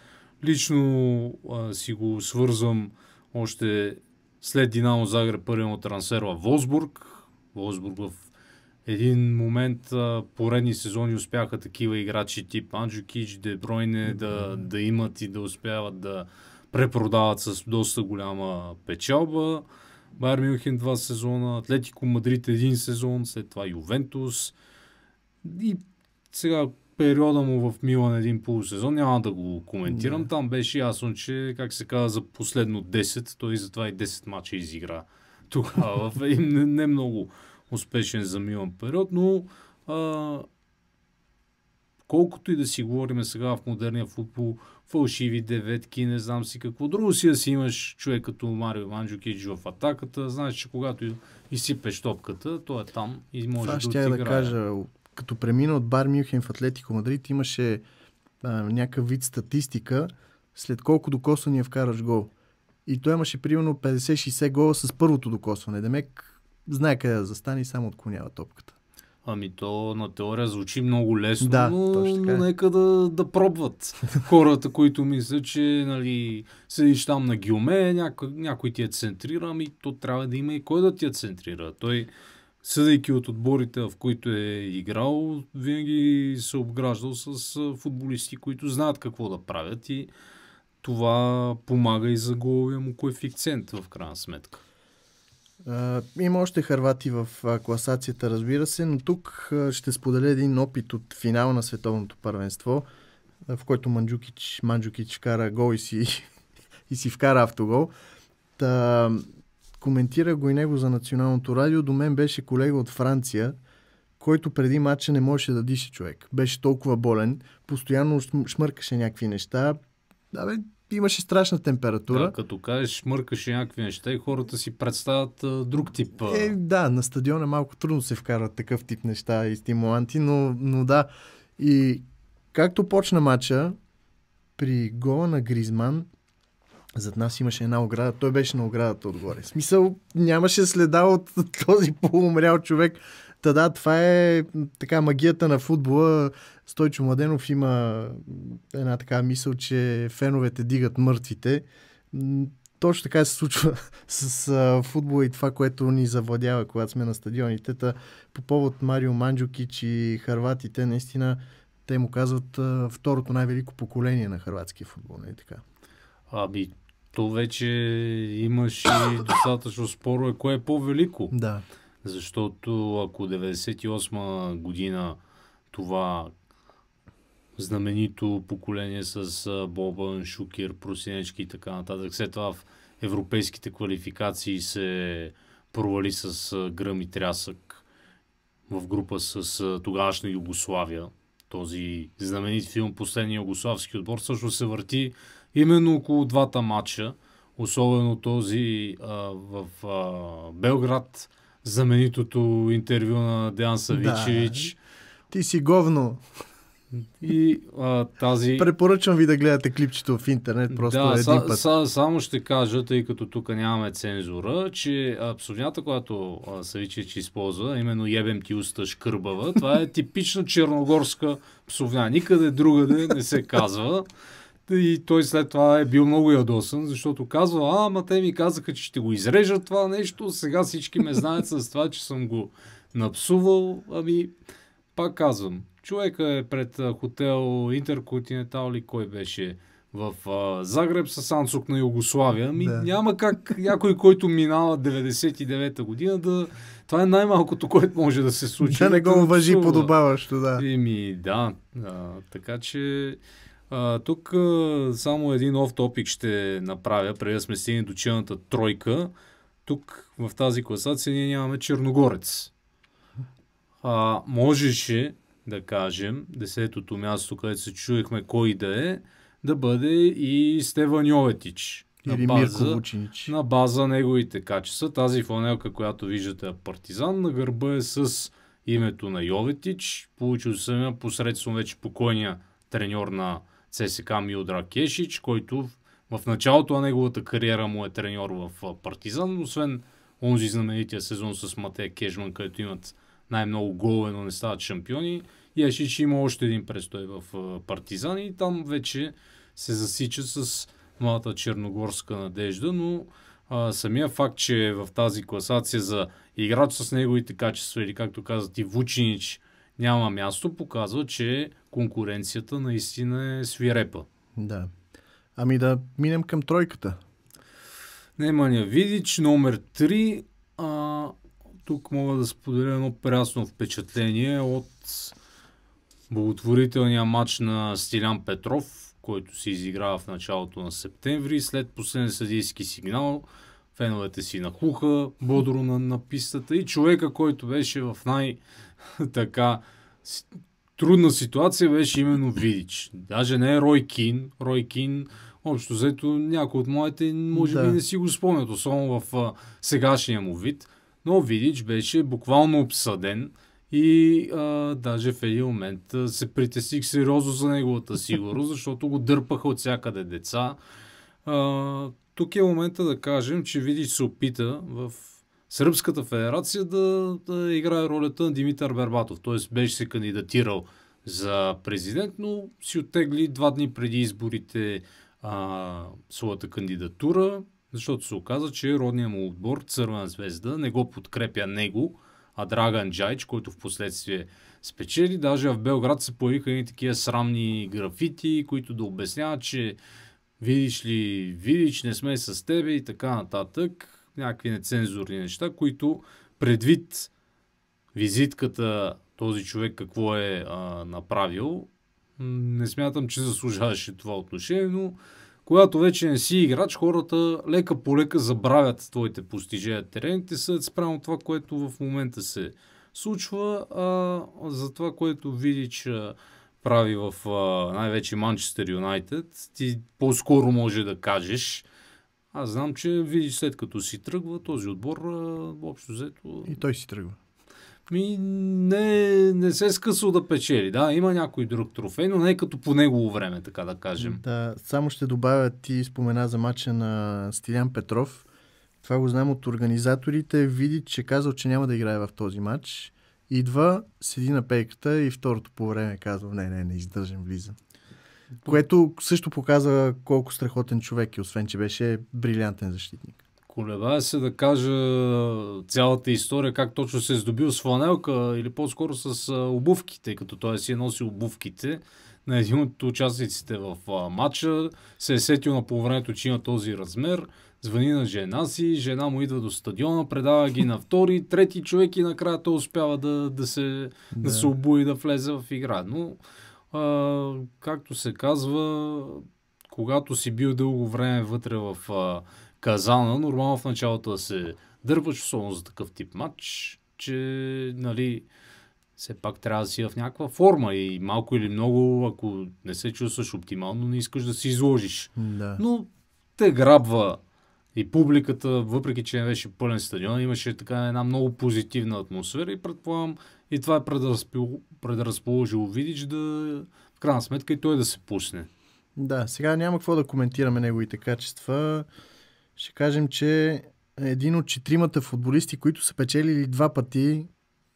лично а, си го свързвам още след Динамо Загреб първи му трансфер в Волсбург. Волсбург в един момент а, поредни сезони успяха такива играчи тип Кич, Дебройне да, да имат и да успяват да препродават с доста голяма печалба. Байер Мюнхен два сезона, Атлетико Мадрид един сезон, след това Ювентус. И сега периода му в Милан един полусезон, няма да го коментирам. Не. Там беше ясно, че, как се казва, за последно 10, той затова и 10 мача изигра тогава. Е, не, не много успешен за Милан период, но а, колкото и да си говорим сега в модерния футбол, фалшиви деветки, не знам си какво друго си да си имаш човек като Марио Манджукич в атаката, знаеш, че когато изсипеш топката, то е там и може да ще отиграе. да кажа, като премина от Бар Мюхен в Атлетико Мадрид, имаше а, някакъв вид статистика, след колко докосвания е вкараш гол. И той имаше примерно 50-60 гола с първото докосване. Демек знае къде да застане и само отклонява топката. Ами то на теория звучи много лесно, да, но, но е. нека да, да пробват хората, които мислят, че нали, седиш там на гюме, някой, някой ти е центрира, ами то трябва да има и кой да ти е центрира. Той, съдейки от отборите, в които е играл, винаги се е обграждал с футболисти, които знаят какво да правят и това помага и за головия му коефициент в крайна сметка има още харвати в класацията, разбира се, но тук ще споделя един опит от финал на световното първенство, в който Манджукич, Манджукич кара гол и си, и си вкара автогол. Та, коментира го и него за националното радио. До мен беше колега от Франция, който преди матча не можеше да диша човек. Беше толкова болен, постоянно шмъркаше някакви неща. бе, имаше страшна температура. Да, като кажеш, мъркаше някакви неща и хората си представят а, друг тип. А... Е, да, на стадиона малко трудно се вкарват такъв тип неща и стимуланти, но, но да. И както почна мача, при гола на Гризман, зад нас имаше една ограда, той беше на оградата отгоре. В смисъл, нямаше следа от този полумрял човек. Та да, това е така магията на футбола. Стойчо Младенов има една така мисъл, че феновете дигат мъртвите. Точно така се случва с а, футбола и това, което ни завладява, когато сме на стадионите. Та, по повод Марио Манджукич и харватите, наистина те му казват а, второто най-велико поколение на харватския футбол. Не нали е така? Аби, то вече имаш и достатъчно спорове, кое е по-велико. Да. Защото ако 98 година това знаменито поколение с Бобан, Шукер, Просинечки и така нататък, след това в европейските квалификации се провали с гръм и трясък в група с тогавашна Югославия. Този знаменит филм Последния югославски отбор също се върти именно около двата матча, особено този а, в а, Белград, знаменитото интервю на Деян Савичевич. Да. Ти си говно. И а, тази... Препоръчвам ви да гледате клипчето в интернет, просто да, един път. Са, само ще кажа, тъй като тук нямаме цензура, че псовнята, която Савичевич използва, именно ебем ти уста шкърбава, това е типично черногорска псовня. Никъде другаде не се казва. И той след това е бил много ядосан, защото казва, а, ама те ми казаха, че ще го изрежат това нещо, сега всички ме знаят с това, че съм го напсувал. Ами, пак казвам, човека е пред хотел Интерконтинентал или кой беше в а, Загреб с Ансук на Югославия. Ами, да. Няма как някой, който минава 99-та година да... Това е най-малкото, което може да се случи. Да не го е въжи подобаващо, да. Еми, да. А, така че... А, тук а, само един оф топик ще направя, преди да сме стигнали до челната тройка. Тук в тази класация ние нямаме Черногорец. А, можеше, да кажем, десетото място, където се чуехме кой да е, да бъде и Стеван Йоветич. Или на база, Мирко На база неговите качества. Тази фланелка, която виждате е партизан, на гърба е с името на Йоветич. Получил съм посредством вече покойния треньор на ЦСК Милдра Кешич, който в началото на неговата кариера му е треньор в Партизан, освен онзи знаменития сезон с Матея Кежман, където имат най-много голове, но не стават шампиони. Яшич има още един престой в Партизан и там вече се засича с малата черногорска надежда, но а, самия факт, че е в тази класация за играч с неговите качества или както каза ти Вучинич, няма място, показва, че конкуренцията наистина е свирепа. Да. Ами да минем към тройката. Неманя Видич, номер 3. А, тук мога да споделя едно прясно впечатление от благотворителния матч на Стилян Петров, който се изиграва в началото на септември. След последен съдийски сигнал, феновете си нахуха бодро на, на пистата и човека, който беше в най- така трудна ситуация беше именно Видич. Даже не е Рой Кин. Рой Кин, общо взето, някои от моите може да. би не си го спомнят, особено в а, сегашния му вид. Но Видич беше буквално обсъден и а, даже в един момент а, се притесних сериозно за неговата сигурност, защото го дърпаха от всякъде деца. А, тук е момента да кажем, че Видич се опита в Сръбската федерация да, да играе ролята на Димитър Бербатов. Т.е. беше се кандидатирал за президент, но си оттегли два дни преди изборите а, своята кандидатура, защото се оказа, че родният му отбор, Цървена звезда, не го подкрепя него, а Драган Джайч, който в последствие спечели. Даже в Белград се появиха и такива срамни графити, които да обясняват, че видиш ли, видиш, не сме с тебе и така нататък. Някакви нецензурни неща, които предвид визитката този човек какво е а, направил, не смятам, че заслужаваше това отношение, но когато вече не си играч, хората лека по лека забравят твоите постижения. Терените са спрямо това, което в момента се случва, а за това, което видиш. че прави в най-вече Манчестър Юнайтед, ти по-скоро може да кажеш, аз знам, че видиш след като си тръгва този отбор, общо взето... И той си тръгва. Ми не, не се е скъсал да печели. Да, има някой друг трофей, но не е като по негово време, така да кажем. Да, само ще добавя, ти спомена за мача на Стилян Петров. Това го знам от организаторите. Види, че казал, че няма да играе в този матч идва, седи на пейката и второто по време казва, не, не, не издържам, влизам. Което също показва колко страхотен човек е, освен че беше брилянтен защитник. Колеба се да кажа цялата история, как точно се е здобил с фланелка или по-скоро с обувките, тъй като той си е носил обувките на един от участниците в матча, се е сетил на полувремето, че има този размер, звъни на жена си, жена му идва до стадиона, предава ги на втори, трети човек и накрая той успява да, да, се, да. да се обуи да влезе в игра. Но, а, както се казва, когато си бил дълго време вътре в а, казана, нормално в началото да се дърпаш, особено за такъв тип матч, че, нали, все пак трябва да си в някаква форма и малко или много, ако не се чувстваш оптимално, не искаш да се изложиш. Да. Но те грабва и публиката, въпреки че не беше пълен стадион, имаше така една много позитивна атмосфера и предполагам и това е предразположило Видич да в крайна сметка и той да се пусне. Да, сега няма какво да коментираме неговите качества. Ще кажем, че един от четиримата футболисти, които са печелили два пъти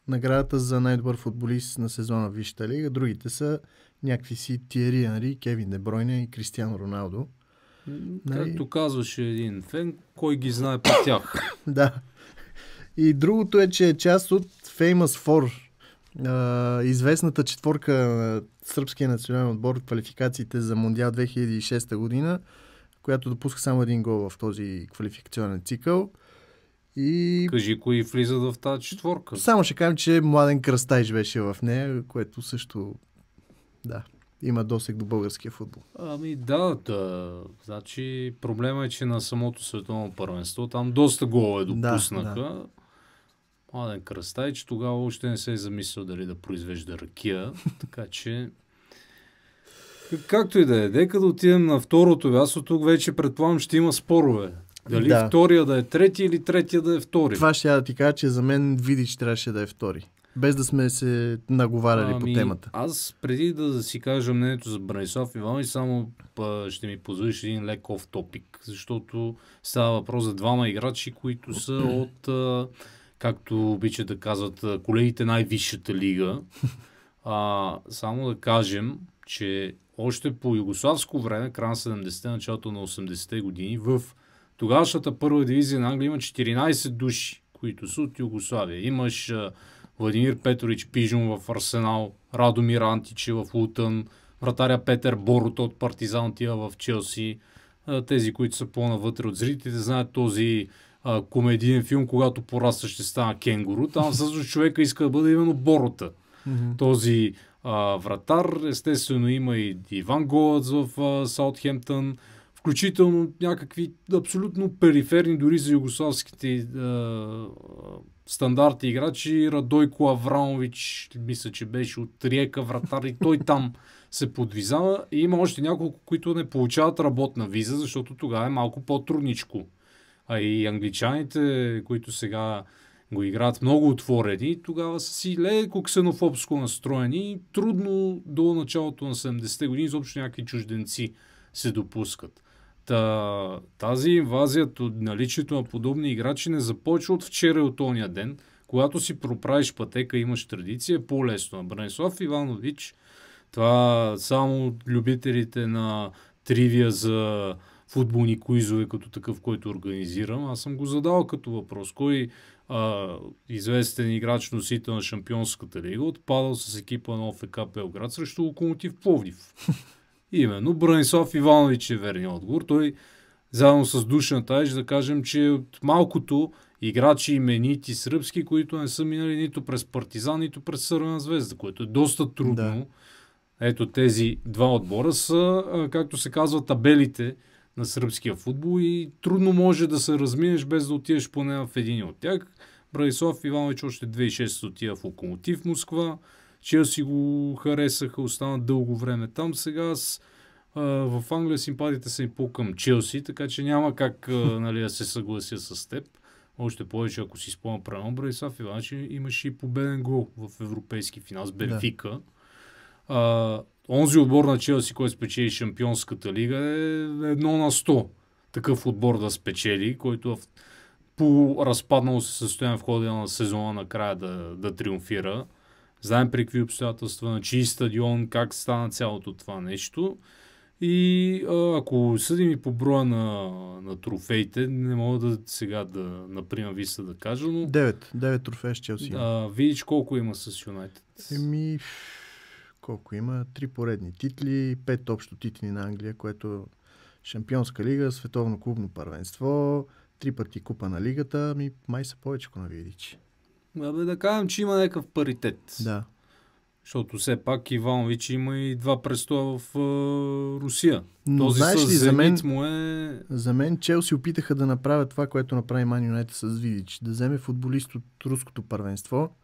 наградата за най-добър футболист на сезона в Висшата лига. Другите са някакви си Тиери Анри, Кевин Дебройне и Кристиан Роналдо. Нали... Както казваше един фен, кой ги знае по тях. да. И другото е, че е част от Famous Four, известната четворка на сръбския национален отбор от квалификациите за Мондиал 2006 година, която допуска само един гол в този квалификационен цикъл. И... Кажи, кои влизат в тази четворка. Само ще кажем, че Младен кръстайш беше в нея, което също... Да, има досег до българския футбол. Ами да, да. Значи проблема е, че на самото световно първенство там доста голове допуснаха. Да, да. Младен че тогава още не се е замислил дали да произвежда ракия, така че Както и да е, дека да отидем на второто място, тук вече предполагам ще има спорове. Дали да. втория да е трети или третия да е втори. Това ще я да ти кажа, че за мен Видич трябваше да е втори без да сме се наговаряли ами, по темата. Аз преди да си кажа мнението за Бранислав Иван, само па, ще ми позволиш един лек оф топик, защото става въпрос за двама играчи, които са от, а, както обичат да казват, колегите най-висшата лига. А, само да кажем, че още по югославско време, края на 70-те, началото на 80-те години, в тогавашната първа дивизия на Англия има 14 души, които са от Югославия. Имаш Владимир Петрович Пижон в Арсенал, Радомир Античи в Лутън, вратаря Петър Борото от Партизан в Челси. Тези, които са по-навътре от зрителите, знаят този а, комедиен филм, когато пораста ще стана кенгуру. Там всъщност човека иска да бъде именно Борота. Този а, вратар. Естествено има и Иван Голът в а, Саутхемптън включително някакви абсолютно периферни, дори за югославските е, стандарти играчи. Радойко Аврамович, мисля, че беше от Риека вратар и той там се подвизава. И има още няколко, които не получават работна виза, защото тогава е малко по-трудничко. А и англичаните, които сега го играят много отворени, тогава са си леко ксенофобско настроени. Трудно до началото на 70-те години изобщо някакви чужденци се допускат. Та, тази инвазия, наличието на подобни играчи не започва от вчера и от ония ден. Когато си проправиш пътека, имаш традиция, е по-лесно. Бранислав Иванович, това само любителите на тривия за футболни куизове като такъв, който организирам. Аз съм го задал като въпрос. Кой а, известен играч, носител на Шампионската лига, отпадал с екипа на ОФК Белград срещу Локомотив Пловдив? Именно Бранислав Иванович е верният отговор. Той заедно с Душан тайж да кажем, че от малкото играчи именити сръбски, които не са минали нито през Партизан, нито през Сървена звезда, което е доста трудно. Да. Ето тези два отбора са, както се казва, табелите на сръбския футбол и трудно може да се разминеш без да отидеш поне в един от тях. Бранислав Иванович още 2006 отива в Локомотив Москва. Челси го харесаха, остана дълго време там. Сега аз в Англия симпатите са им по-към Челси, така че няма как нали, да се съглася с теб. Още повече, ако си спомня правилно, Бранислав Иванович имаше и победен гол в европейски финал с Бенфика. Да. онзи отбор на Челси, който спечели Шампионската лига е едно на 100 такъв отбор да спечели, който по разпаднало се състояние в хода на сезона накрая да, да триумфира. Знаем при какви обстоятелства, на чий стадион, как стана цялото това нещо. И ако съдим и по броя на, на трофеите, не мога да сега да, например, виса да кажа, но... Девет Девет трофея с Челси. Да, видиш колко има с Юнайтед. Еми, колко има? Три поредни титли, пет общо титли на Англия, което Шампионска лига, световно клубно първенство, три пъти купа на лигата, ми май са повече, ако Видич. Абе да кажем, че има някакъв паритет. Да. Защото все пак Иванович има и два престоя в uh, Русия. Но Този знаеш ли, за мен, му е... за мен Челси опитаха да направят това, което направи Ман Юнайтед с Видич. Да вземе футболист от руското първенство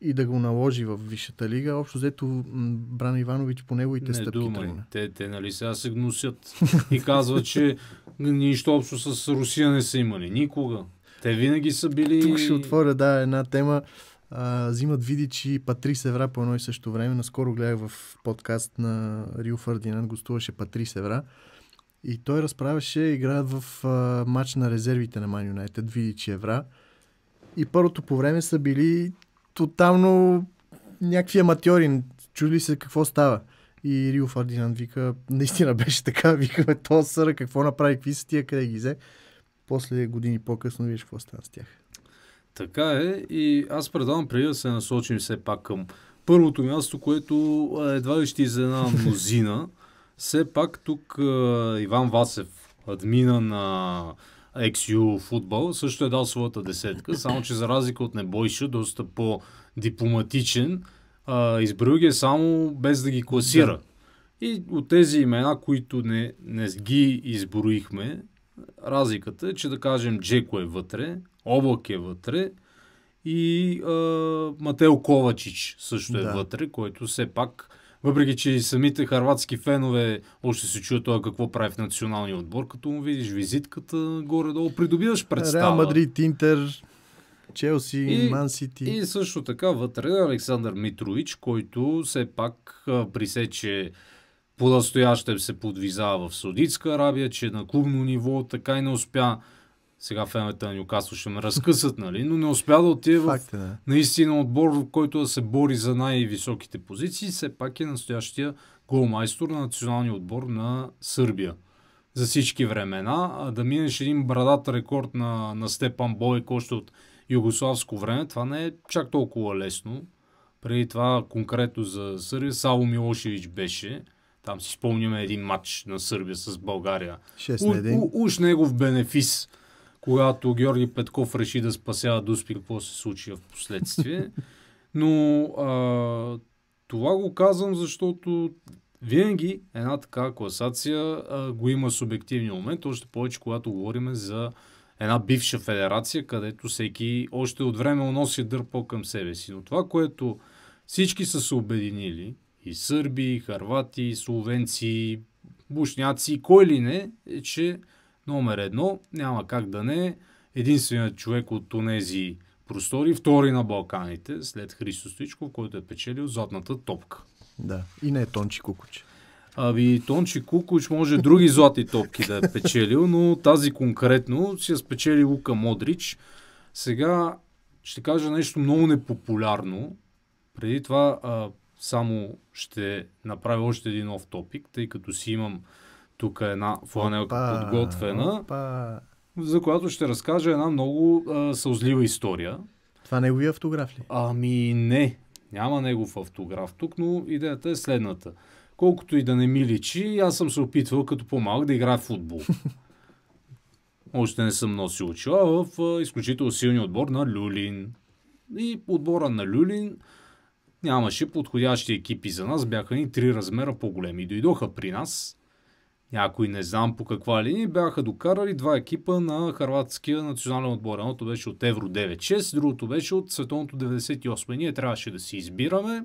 и да го наложи в Висшата лига. Общо взето Бран Иванович по неговите не, стъпки думай. Те, те нали сега се гнусят и казват, че нищо общо с Русия не са имали. Никога. Те винаги са били... Тук ще отворя, да, една тема. А, взимат Видич и Патрис Евра по едно и също време. Наскоро гледах в подкаст на Рио Фардинан, гостуваше Патрис Евра. И той разправяше, играят в а, матч на резервите на Ман Юнайтед, види, и Евра. И първото по време са били тотално някакви аматьори. чули се какво става. И Рио Фардинан вика, наистина беше така, викаме, то сър, какво направи, какви са тия, къде ги взе после години по-късно видиш какво стана с тях. Така е и аз предавам преди да се насочим все пак към първото място, което едва ли ще изненада мнозина. все пак тук Иван Васев, админа на XU футбол, също е дал своята десетка, само че за разлика от Небойша, доста по-дипломатичен, избрал ги е само без да ги класира. И от тези имена, които не, не ги изброихме, разликата е, че да кажем Джеко е вътре, Облак е вътре и а, Матео Ковачич също е да. вътре, който все пак, въпреки че самите харватски фенове още се чуят това какво прави в националния отбор, като му видиш визитката горе-долу, придобиваш представа. Реал Мадрид, Интер, Челси, Ман Сити. И също така вътре Александър Митрович, който все пак а, присече по-настоящем се подвизава в Саудитска Арабия, че е на клубно ниво така и не успя сега феновете на Нюкасо ще ме разкъсат, нали? но не успя да отиде в Факт, е, да. наистина отбор, в който да се бори за най-високите позиции. Все пак е настоящия голмайстор на националния отбор на Сърбия за всички времена. А да минеш един брадат рекорд на, на Степан Бойк още от югославско време, това не е чак толкова лесно. Преди това конкретно за Сърбия, Сало Милошевич беше. Там си спомняме един матч на Сърбия с България. на У, у, уж негов бенефис, когато Георги Петков реши да спасява Дуспи, какво се случи в последствие. Но а, това го казвам, защото винаги една така класация а, го има субективния момент, още повече когато говорим за една бивша федерация, където всеки още от време носи дърпо към себе си. Но това, което всички са се обединили и сърби, и харвати, и словенци, и бушняци, кой ли не, е, че номер едно няма как да не е единственият човек от тези простори, втори на Балканите, след Христо Стоичков, който е печелил златната топка. Да, и не е Тончи Кукуч. Аби Тончи Кукуч може други злати топки да е печелил, но тази конкретно си е спечели Лука Модрич. Сега ще кажа нещо много непопулярно. Преди това а, само ще направя още един нов топик, тъй като си имам тук една фланелка подготвена, опа. за която ще разкажа една много а, сълзлива история. Това е негови автограф ли? Ами не, няма негов автограф тук, но идеята е следната. Колкото и да не ми личи, аз съм се опитвал като по-малък да играя в футбол. Още не съм носил очила в а, изключително силния отбор на Люлин. И отбора на Люлин Нямаше подходящи екипи за нас, бяха ни три размера по-големи. Дойдоха при нас, някой не знам по каква линия, бяха докарали два екипа на харватския национален отбор. Едното беше от Евро 9-6, другото беше от Световното 98. Ние трябваше да си избираме.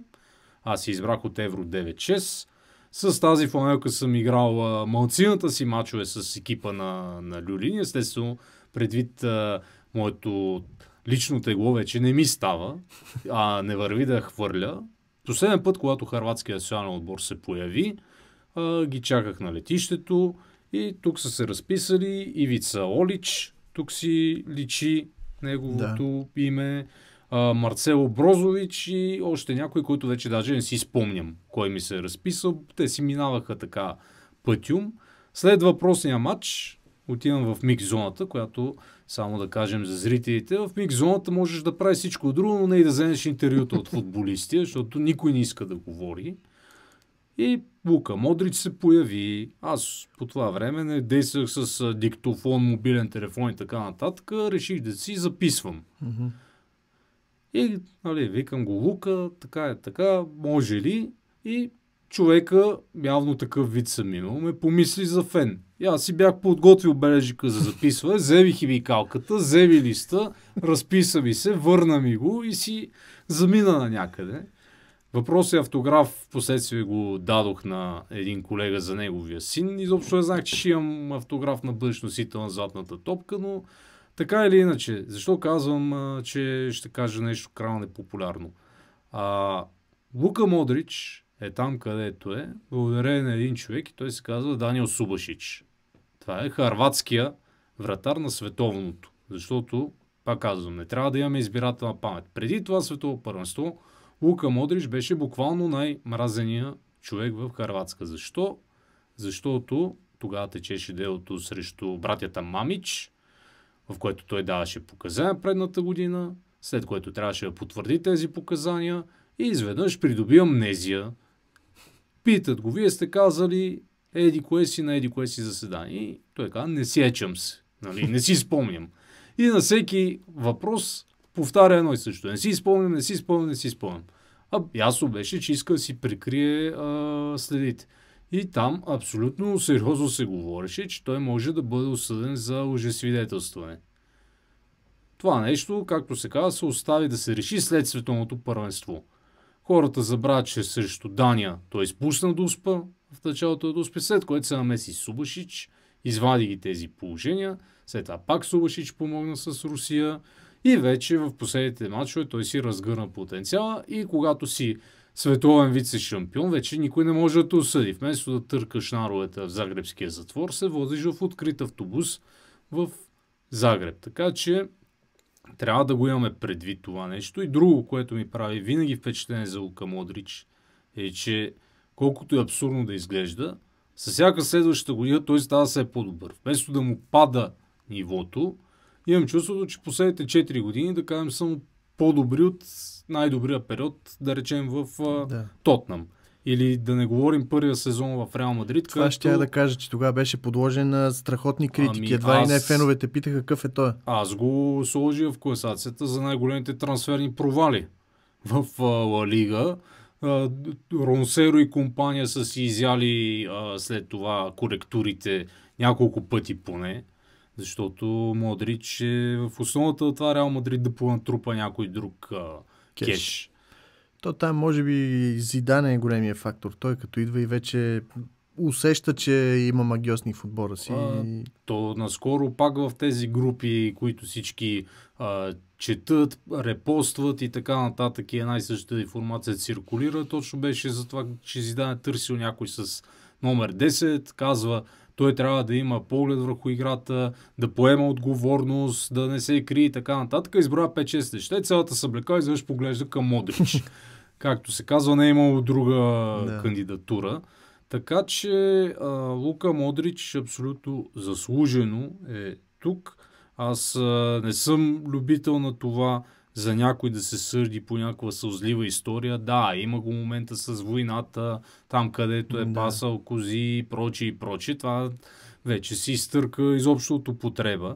Аз си избрах от Евро 9-6. С тази фланелка съм играл малцината си мачове с екипа на, на Люлин. Естествено, предвид а, моето лично тегло вече не ми става, а не върви да я хвърля. Последен път, когато харватския национален отбор се появи, а, ги чаках на летището и тук са се разписали Ивица Олич, тук си личи неговото да. име, а, Марцело Брозович и още някой, който вече даже не си спомням кой ми се е разписал. Те си минаваха така пътюм. След въпросния матч отивам в миг зоната, която само да кажем за зрителите. В зоната можеш да правиш всичко друго, но не и да вземеш интервюта от футболисти, защото никой не иска да говори. И Лука Модрич се появи. Аз по това време не действах с диктофон, мобилен телефон и така нататък. Реших да си записвам. И нали, викам го Лука, така е така, може ли? И човека, явно такъв вид съм имал, ме помисли за фен. И аз си бях подготвил бележика за записване, вземи химикалката, вземи листа, разписа ми се, върна ми го и си замина на някъде. въпрос е автограф, в последствие го дадох на един колега за неговия син. Изобщо не знаех, че ще имам автограф на бъдещ носител на златната топка, но така или иначе, защо казвам, че ще кажа нещо крайно непопулярно? А, Лука Модрич е там, където е, благодарение на един човек и той се казва Даниел Субашич. Това е харватския вратар на световното. Защото, пак казвам, не трябва да имаме избирателна памет. Преди това светово първенство, Лука Модрич беше буквално най-мразения човек в Харватска. Защо? Защото тогава течеше делото срещу братята Мамич, в което той даваше показания предната година, след което трябваше да потвърди тези показания и изведнъж придоби амнезия. Питат го, вие сте казали еди кое си на еди кое си заседание. И той каза, не сечам се, нали, не си спомням. И на всеки въпрос повтаря едно и също. Не си спомням, не си спомням, не си спомням. А ясно беше, че иска да си прикрие а, следите. И там абсолютно сериозно се говореше, че той може да бъде осъден за лъжесвидетелстване. Това нещо, както се казва, се остави да се реши след световното първенство. Хората забравят, че срещу Дания той е изпусна до успа, в началото е до спи, след което се намеси Субашич, извади ги тези положения, след това пак Субашич помогна с Русия и вече в последните матчове той си разгърна потенциала и когато си световен вице-шампион, вече никой не може да те осъди. Вместо да търкаш наровете в загребския затвор, се возиш в открит автобус в Загреб. Така че трябва да го имаме предвид това нещо. И друго, което ми прави винаги впечатление за Лука Модрич, е, че колкото и е абсурдно да изглежда, с всяка следваща година той става все по-добър. Вместо да му пада нивото, имам чувството, че последните 4 години, да кажем, съм по-добри от най-добрия период, да речем в да. Тотнам. Или да не говорим първия сезон в Реал Мадрид. Това като... ще я да кажа, че тогава беше подложен на страхотни критики. Ами, Едва аз... и не феновете питаха какъв е той. Аз го сложих в класацията за най-големите трансферни провали в Ла Лига. Ронсеро и компания са си изяли а, след това коректурите няколко пъти поне, защото Модрич е в основата на това Реал Мадрид да понатрупа някой друг а, кеш. кеш. То там може би зидане е големия фактор. Той като идва и вече усеща, че има магиосни в отбора си. А, то наскоро пак в тези групи, които всички а, четат, репостват и така нататък и една и същата информация циркулира, точно беше за това, че Зидан е търсил някой с номер 10, казва той трябва да има поглед върху играта, да поема отговорност, да не се кри и така нататък. Избра 5-6 неща и цялата съблека и изведнъж поглежда към Модрич. Както се казва, не е имало друга да. кандидатура. Така че а, Лука Модрич абсолютно заслужено е тук. Аз а, не съм любител на това за някой да се сърди по някаква сълзлива история. Да, има го момента с войната, там където е да. пасал кози и прочи и прочи. Това вече си изтърка изобщо от употреба.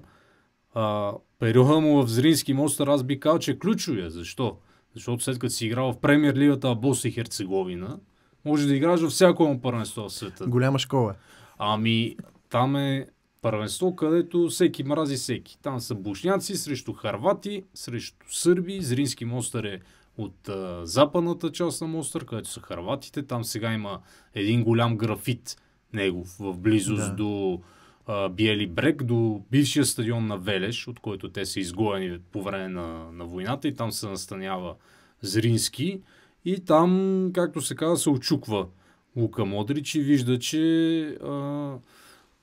А, периода му в Зрински мост аз би казал, че е ключовия. Защо? Защото след като си играл в премьер лигата Босна и Херцеговина, може да играеш във всяко едно първенство в света. Голяма школа. Е. Ами, там е първенство, където всеки мрази всеки. Там са бушняци срещу харвати, срещу сърби. Зрински мостър е от а, западната част на мостър, където са харватите. Там сега има един голям графит негов в близост да. до а, Биели Брек, до бившия стадион на Велеш, от който те са изгоени по време на, на войната и там се настанява Зрински. И там, както се казва, се очуква Лука Модрич и вижда, че а,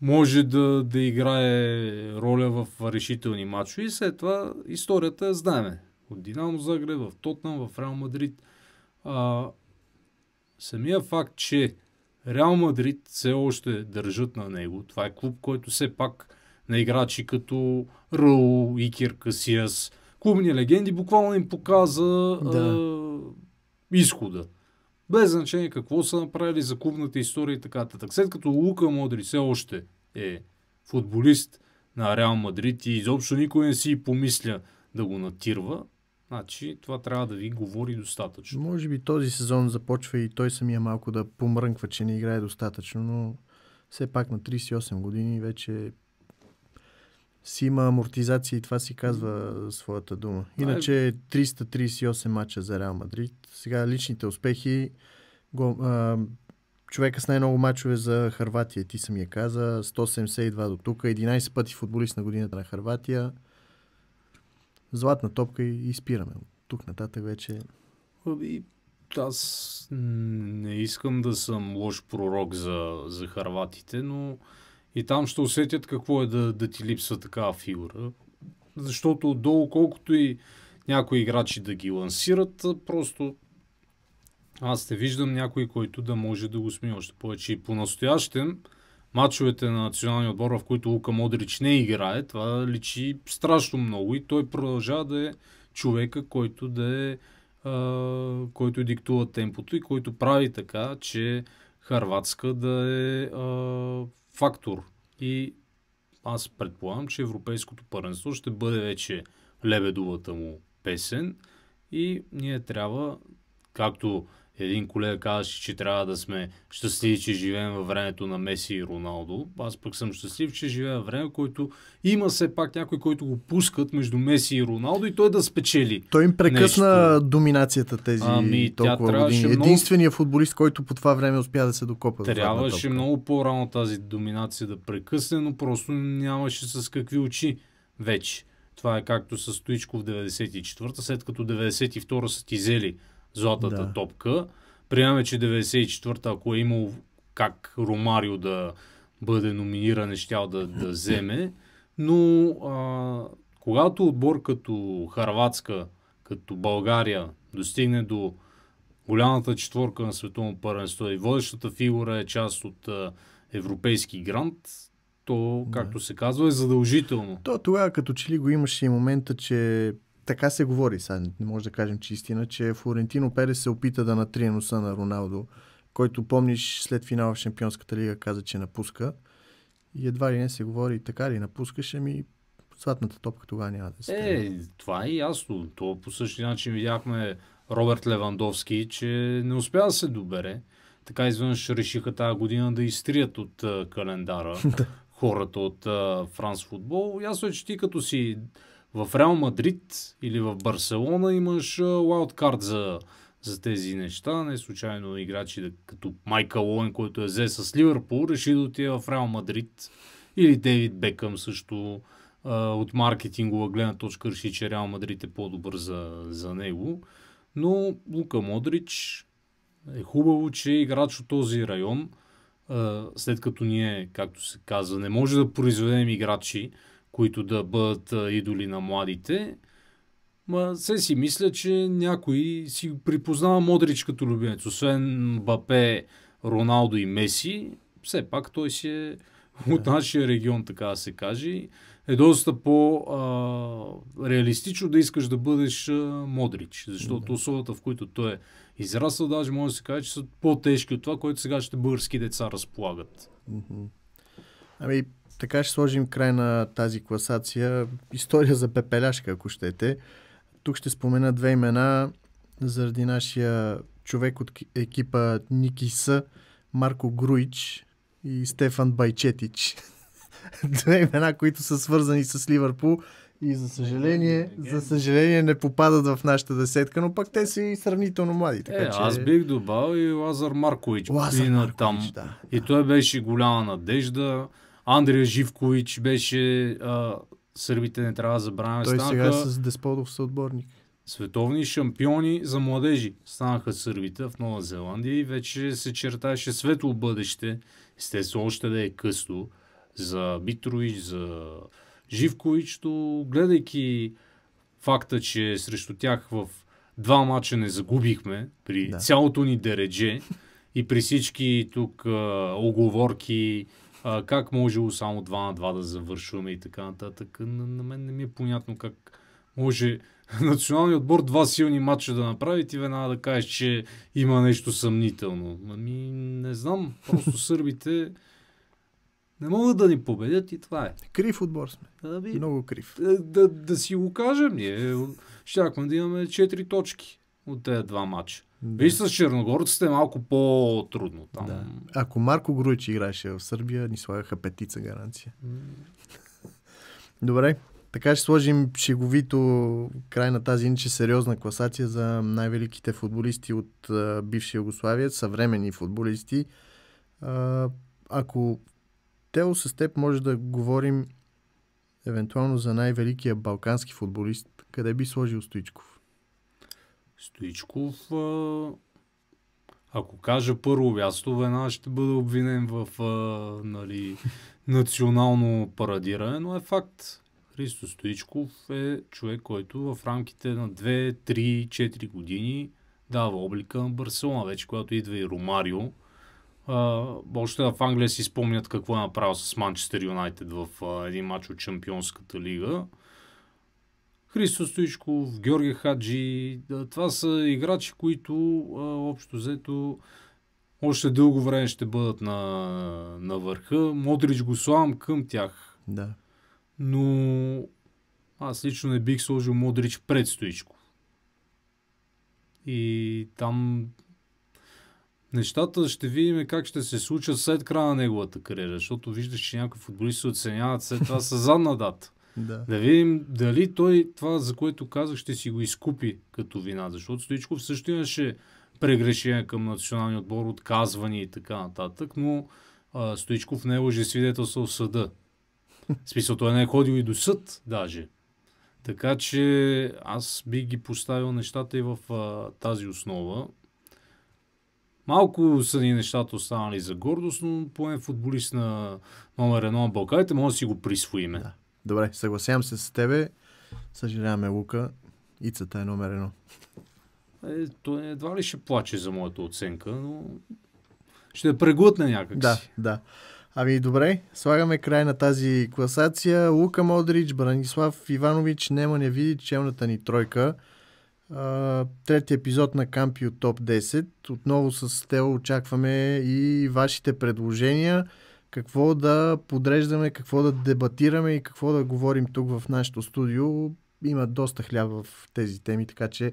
може да, да играе роля в решителни матчове. И след това историята знаеме. От Динамо Загреб, в Тотнам, в Реал Мадрид. А, самия факт, че Реал Мадрид все още държат на него. Това е клуб, който все пак на играчи като Роу, Икер, Касиас, клубни легенди, буквално им показа да. а, изхода. Без значение какво са направили за клубната история и така нататък. След като Лука Модри все още е футболист на Реал Мадрид и изобщо никой не си помисля да го натирва, значи това трябва да ви говори достатъчно. Може би този сезон започва и той самия малко да помрънква, че не играе достатъчно, но все пак на 38 години вече си има амортизация и това си казва своята дума. Е Иначе 338 е мача за Реал Мадрид. Сега личните успехи. Го, а, човека с най-много мачове за Харватия, ти самия каза. 172 до тук, 11 пъти футболист на годината на Харватия. Златна топка и, и спираме. От тук нататък вече... Оби, ами, аз не искам да съм лош пророк за, за харватите, но и там ще усетят какво е да, да ти липсва такава фигура. Защото отдолу, колкото и някои играчи да ги лансират, просто аз те виждам някой, който да може да го сми още повече. И по-настоящем, мачовете на националния отбор, в които Лука Модрич не играе, това личи страшно много и той продължава да е човека, който да е който диктува темпото и който прави така, че Харватска да е фактор. И аз предполагам, че Европейското първенство ще бъде вече лебедовата му песен и ние трябва, както един колега казваше, че трябва да сме щастливи, че живеем във времето на Меси и Роналдо. Аз пък съм щастлив, че живея време, който има все пак някой, който го пускат между Меси и Роналдо и той да спечели. Той им прекъсна нещо. доминацията тези ами, толкова години. Много... Единственият футболист, който по това време успя да се докопа. Трябваше много по-рано тази доминация да прекъсне, но просто нямаше с какви очи вече. Това е както с Туичко в 94-та, след като 92-та са ти взели златата да. топка. Приемаме, че 94-та, ако е имал как Ромарио да бъде номиниран, е щял да, да вземе. Но а, когато отбор като Харватска, като България достигне до голямата четворка на световно първенство и водещата фигура е част от а, европейски грант, то, както да. се казва, е задължително. То тогава като че ли го имаше и момента, че така се говори. Сега не може да кажем, че е истина, че Флорентино Перес се опита да натрие носа на Роналдо, който помниш след финала в Шампионската лига каза, че напуска. И едва ли не се говори така ли напускаше ми сватната топка тогава няма да се. Е, това е ясно. То по същия начин видяхме Роберт Левандовски, че не успя да се добере. Така изведнъж решиха тази година да изтрият от календара хората от Франс футбол. Ясно е, че ти като си в Реал Мадрид или в Барселона имаш лауткарт за, за тези неща. Не случайно играчи като Майкъл Лоен, който е взе с Ливърпул, реши да отиде в Реал Мадрид. Или Дейвид Бекъм също от маркетингова гледна точка реши, че Реал Мадрид е по-добър за, за него. Но Лука Модрич е хубаво, че е играч от този район, след като ние, както се казва, не може да произведем играчи, които да бъдат идоли на младите. Ма се си мисля, че някой си припознава Модрич като любимец. Освен Бапе, Роналдо и Меси, все пак той си е от нашия регион, така да се каже. Е доста по-реалистично да искаш да бъдеш а, Модрич, защото да. условията, в които той е израсъл, даже може да се каже, че са по-тежки от това, което сега ще български деца разполагат. Ами, така ще сложим край на тази класация. История за пепеляшка, ако щете. Тук ще спомена две имена заради нашия човек от екипа Никиса, Марко Груич и Стефан Байчетич. две имена, които са свързани с Ливърпул и за съжаление, за съжаление не попадат в нашата десетка, но пък те са и сравнително млади. Така, е, че... Аз бих добавил и Лазар Маркович. Лазар Маркович, там. Да, и да. той беше голяма надежда. Андрея Живкович беше... А, сърбите не трябва да забравяме. Той станаха... сега е с Десподов съотборник. Световни шампиони за младежи станаха сърбите в Нова Зеландия и вече се чертаеше светло бъдеще. Естествено, още да е късно за Битрович, за Живкович, то гледайки факта, че срещу тях в два мача не загубихме при да. цялото ни дередже и при всички тук а, оговорки, а, как можело само 2 на 2 да завършваме и така нататък. На, на мен не ми е понятно как може националният отбор два силни матча да направи и ти веднага да кажеш, че има нещо съмнително. Ами не знам, просто сърбите не могат да ни победят и това е. Крив отбор сме. Да, би, Много крив. Да, е, да, да си го кажем ние. Щяхме да имаме 4 точки от тези два матча. Да. Виж с черногорците е малко по-трудно там. Да. Ако Марко Груич играеше в Сърбия, ни слагаха петица гаранция. Добре, така ще сложим шеговито край на тази иначе сериозна класация за най-великите футболисти от а, бивши Югославия, съвремени футболисти. А, ако Тео с теб може да говорим евентуално за най-великия балкански футболист, къде би сложил Стоичков? Стоичков, ако кажа първо място, веднага ще бъде обвинен в а, нали, национално парадиране, но е факт. Христо Стоичков е човек, който в рамките на 2, 3, 4 години дава облика на Барселона. Вече когато идва и Ромарио, още в Англия си спомнят какво е направил с Манчестър Юнайтед в а, един матч от Чемпионската лига. Христо Стоичков, Георги Хаджи. Това са играчи, които общо взето още дълго време ще бъдат на, на върха. Модрич го славам към тях. Да. Но аз лично не бих сложил Модрич пред Стоичков. И там нещата ще видим как ще се случат след края на неговата кариера, защото виждаш, че някои футболисти оценяват след това с задна дата. Да. да видим дали той това, за което казах, ще си го изкупи като вина, защото Стоичков също имаше прегрешения към националния отбор, отказвания и така нататък, но а, Стоичков не е лъжи свидетелство в съда. В смисъл, той не е ходил и до съд даже. Така че аз би ги поставил нещата и в а, тази основа. Малко са ни нещата останали за гордост, но поне футболист на номер едно на Балканите може да си го присвоиме. Да. Добре, съгласявам се с тебе. Съжаляваме Лука. Ицата е номер едно. Е, той е, едва ли ще плаче за моята оценка, но ще преглътне преглътне си. Да, да. Ами добре, слагаме край на тази класация. Лука Модрич, Бранислав Иванович, Нема не види челната ни тройка. трети епизод на Кампио Топ 10. Отново с тело очакваме и вашите предложения какво да подреждаме, какво да дебатираме и какво да говорим тук в нашето студио. Има доста хляб в тези теми, така че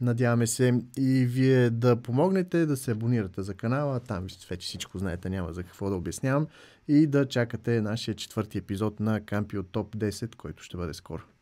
надяваме се и вие да помогнете да се абонирате за канала. Там вече всичко знаете, няма за какво да обяснявам. И да чакате нашия четвърти епизод на Кампио Топ 10, който ще бъде скоро.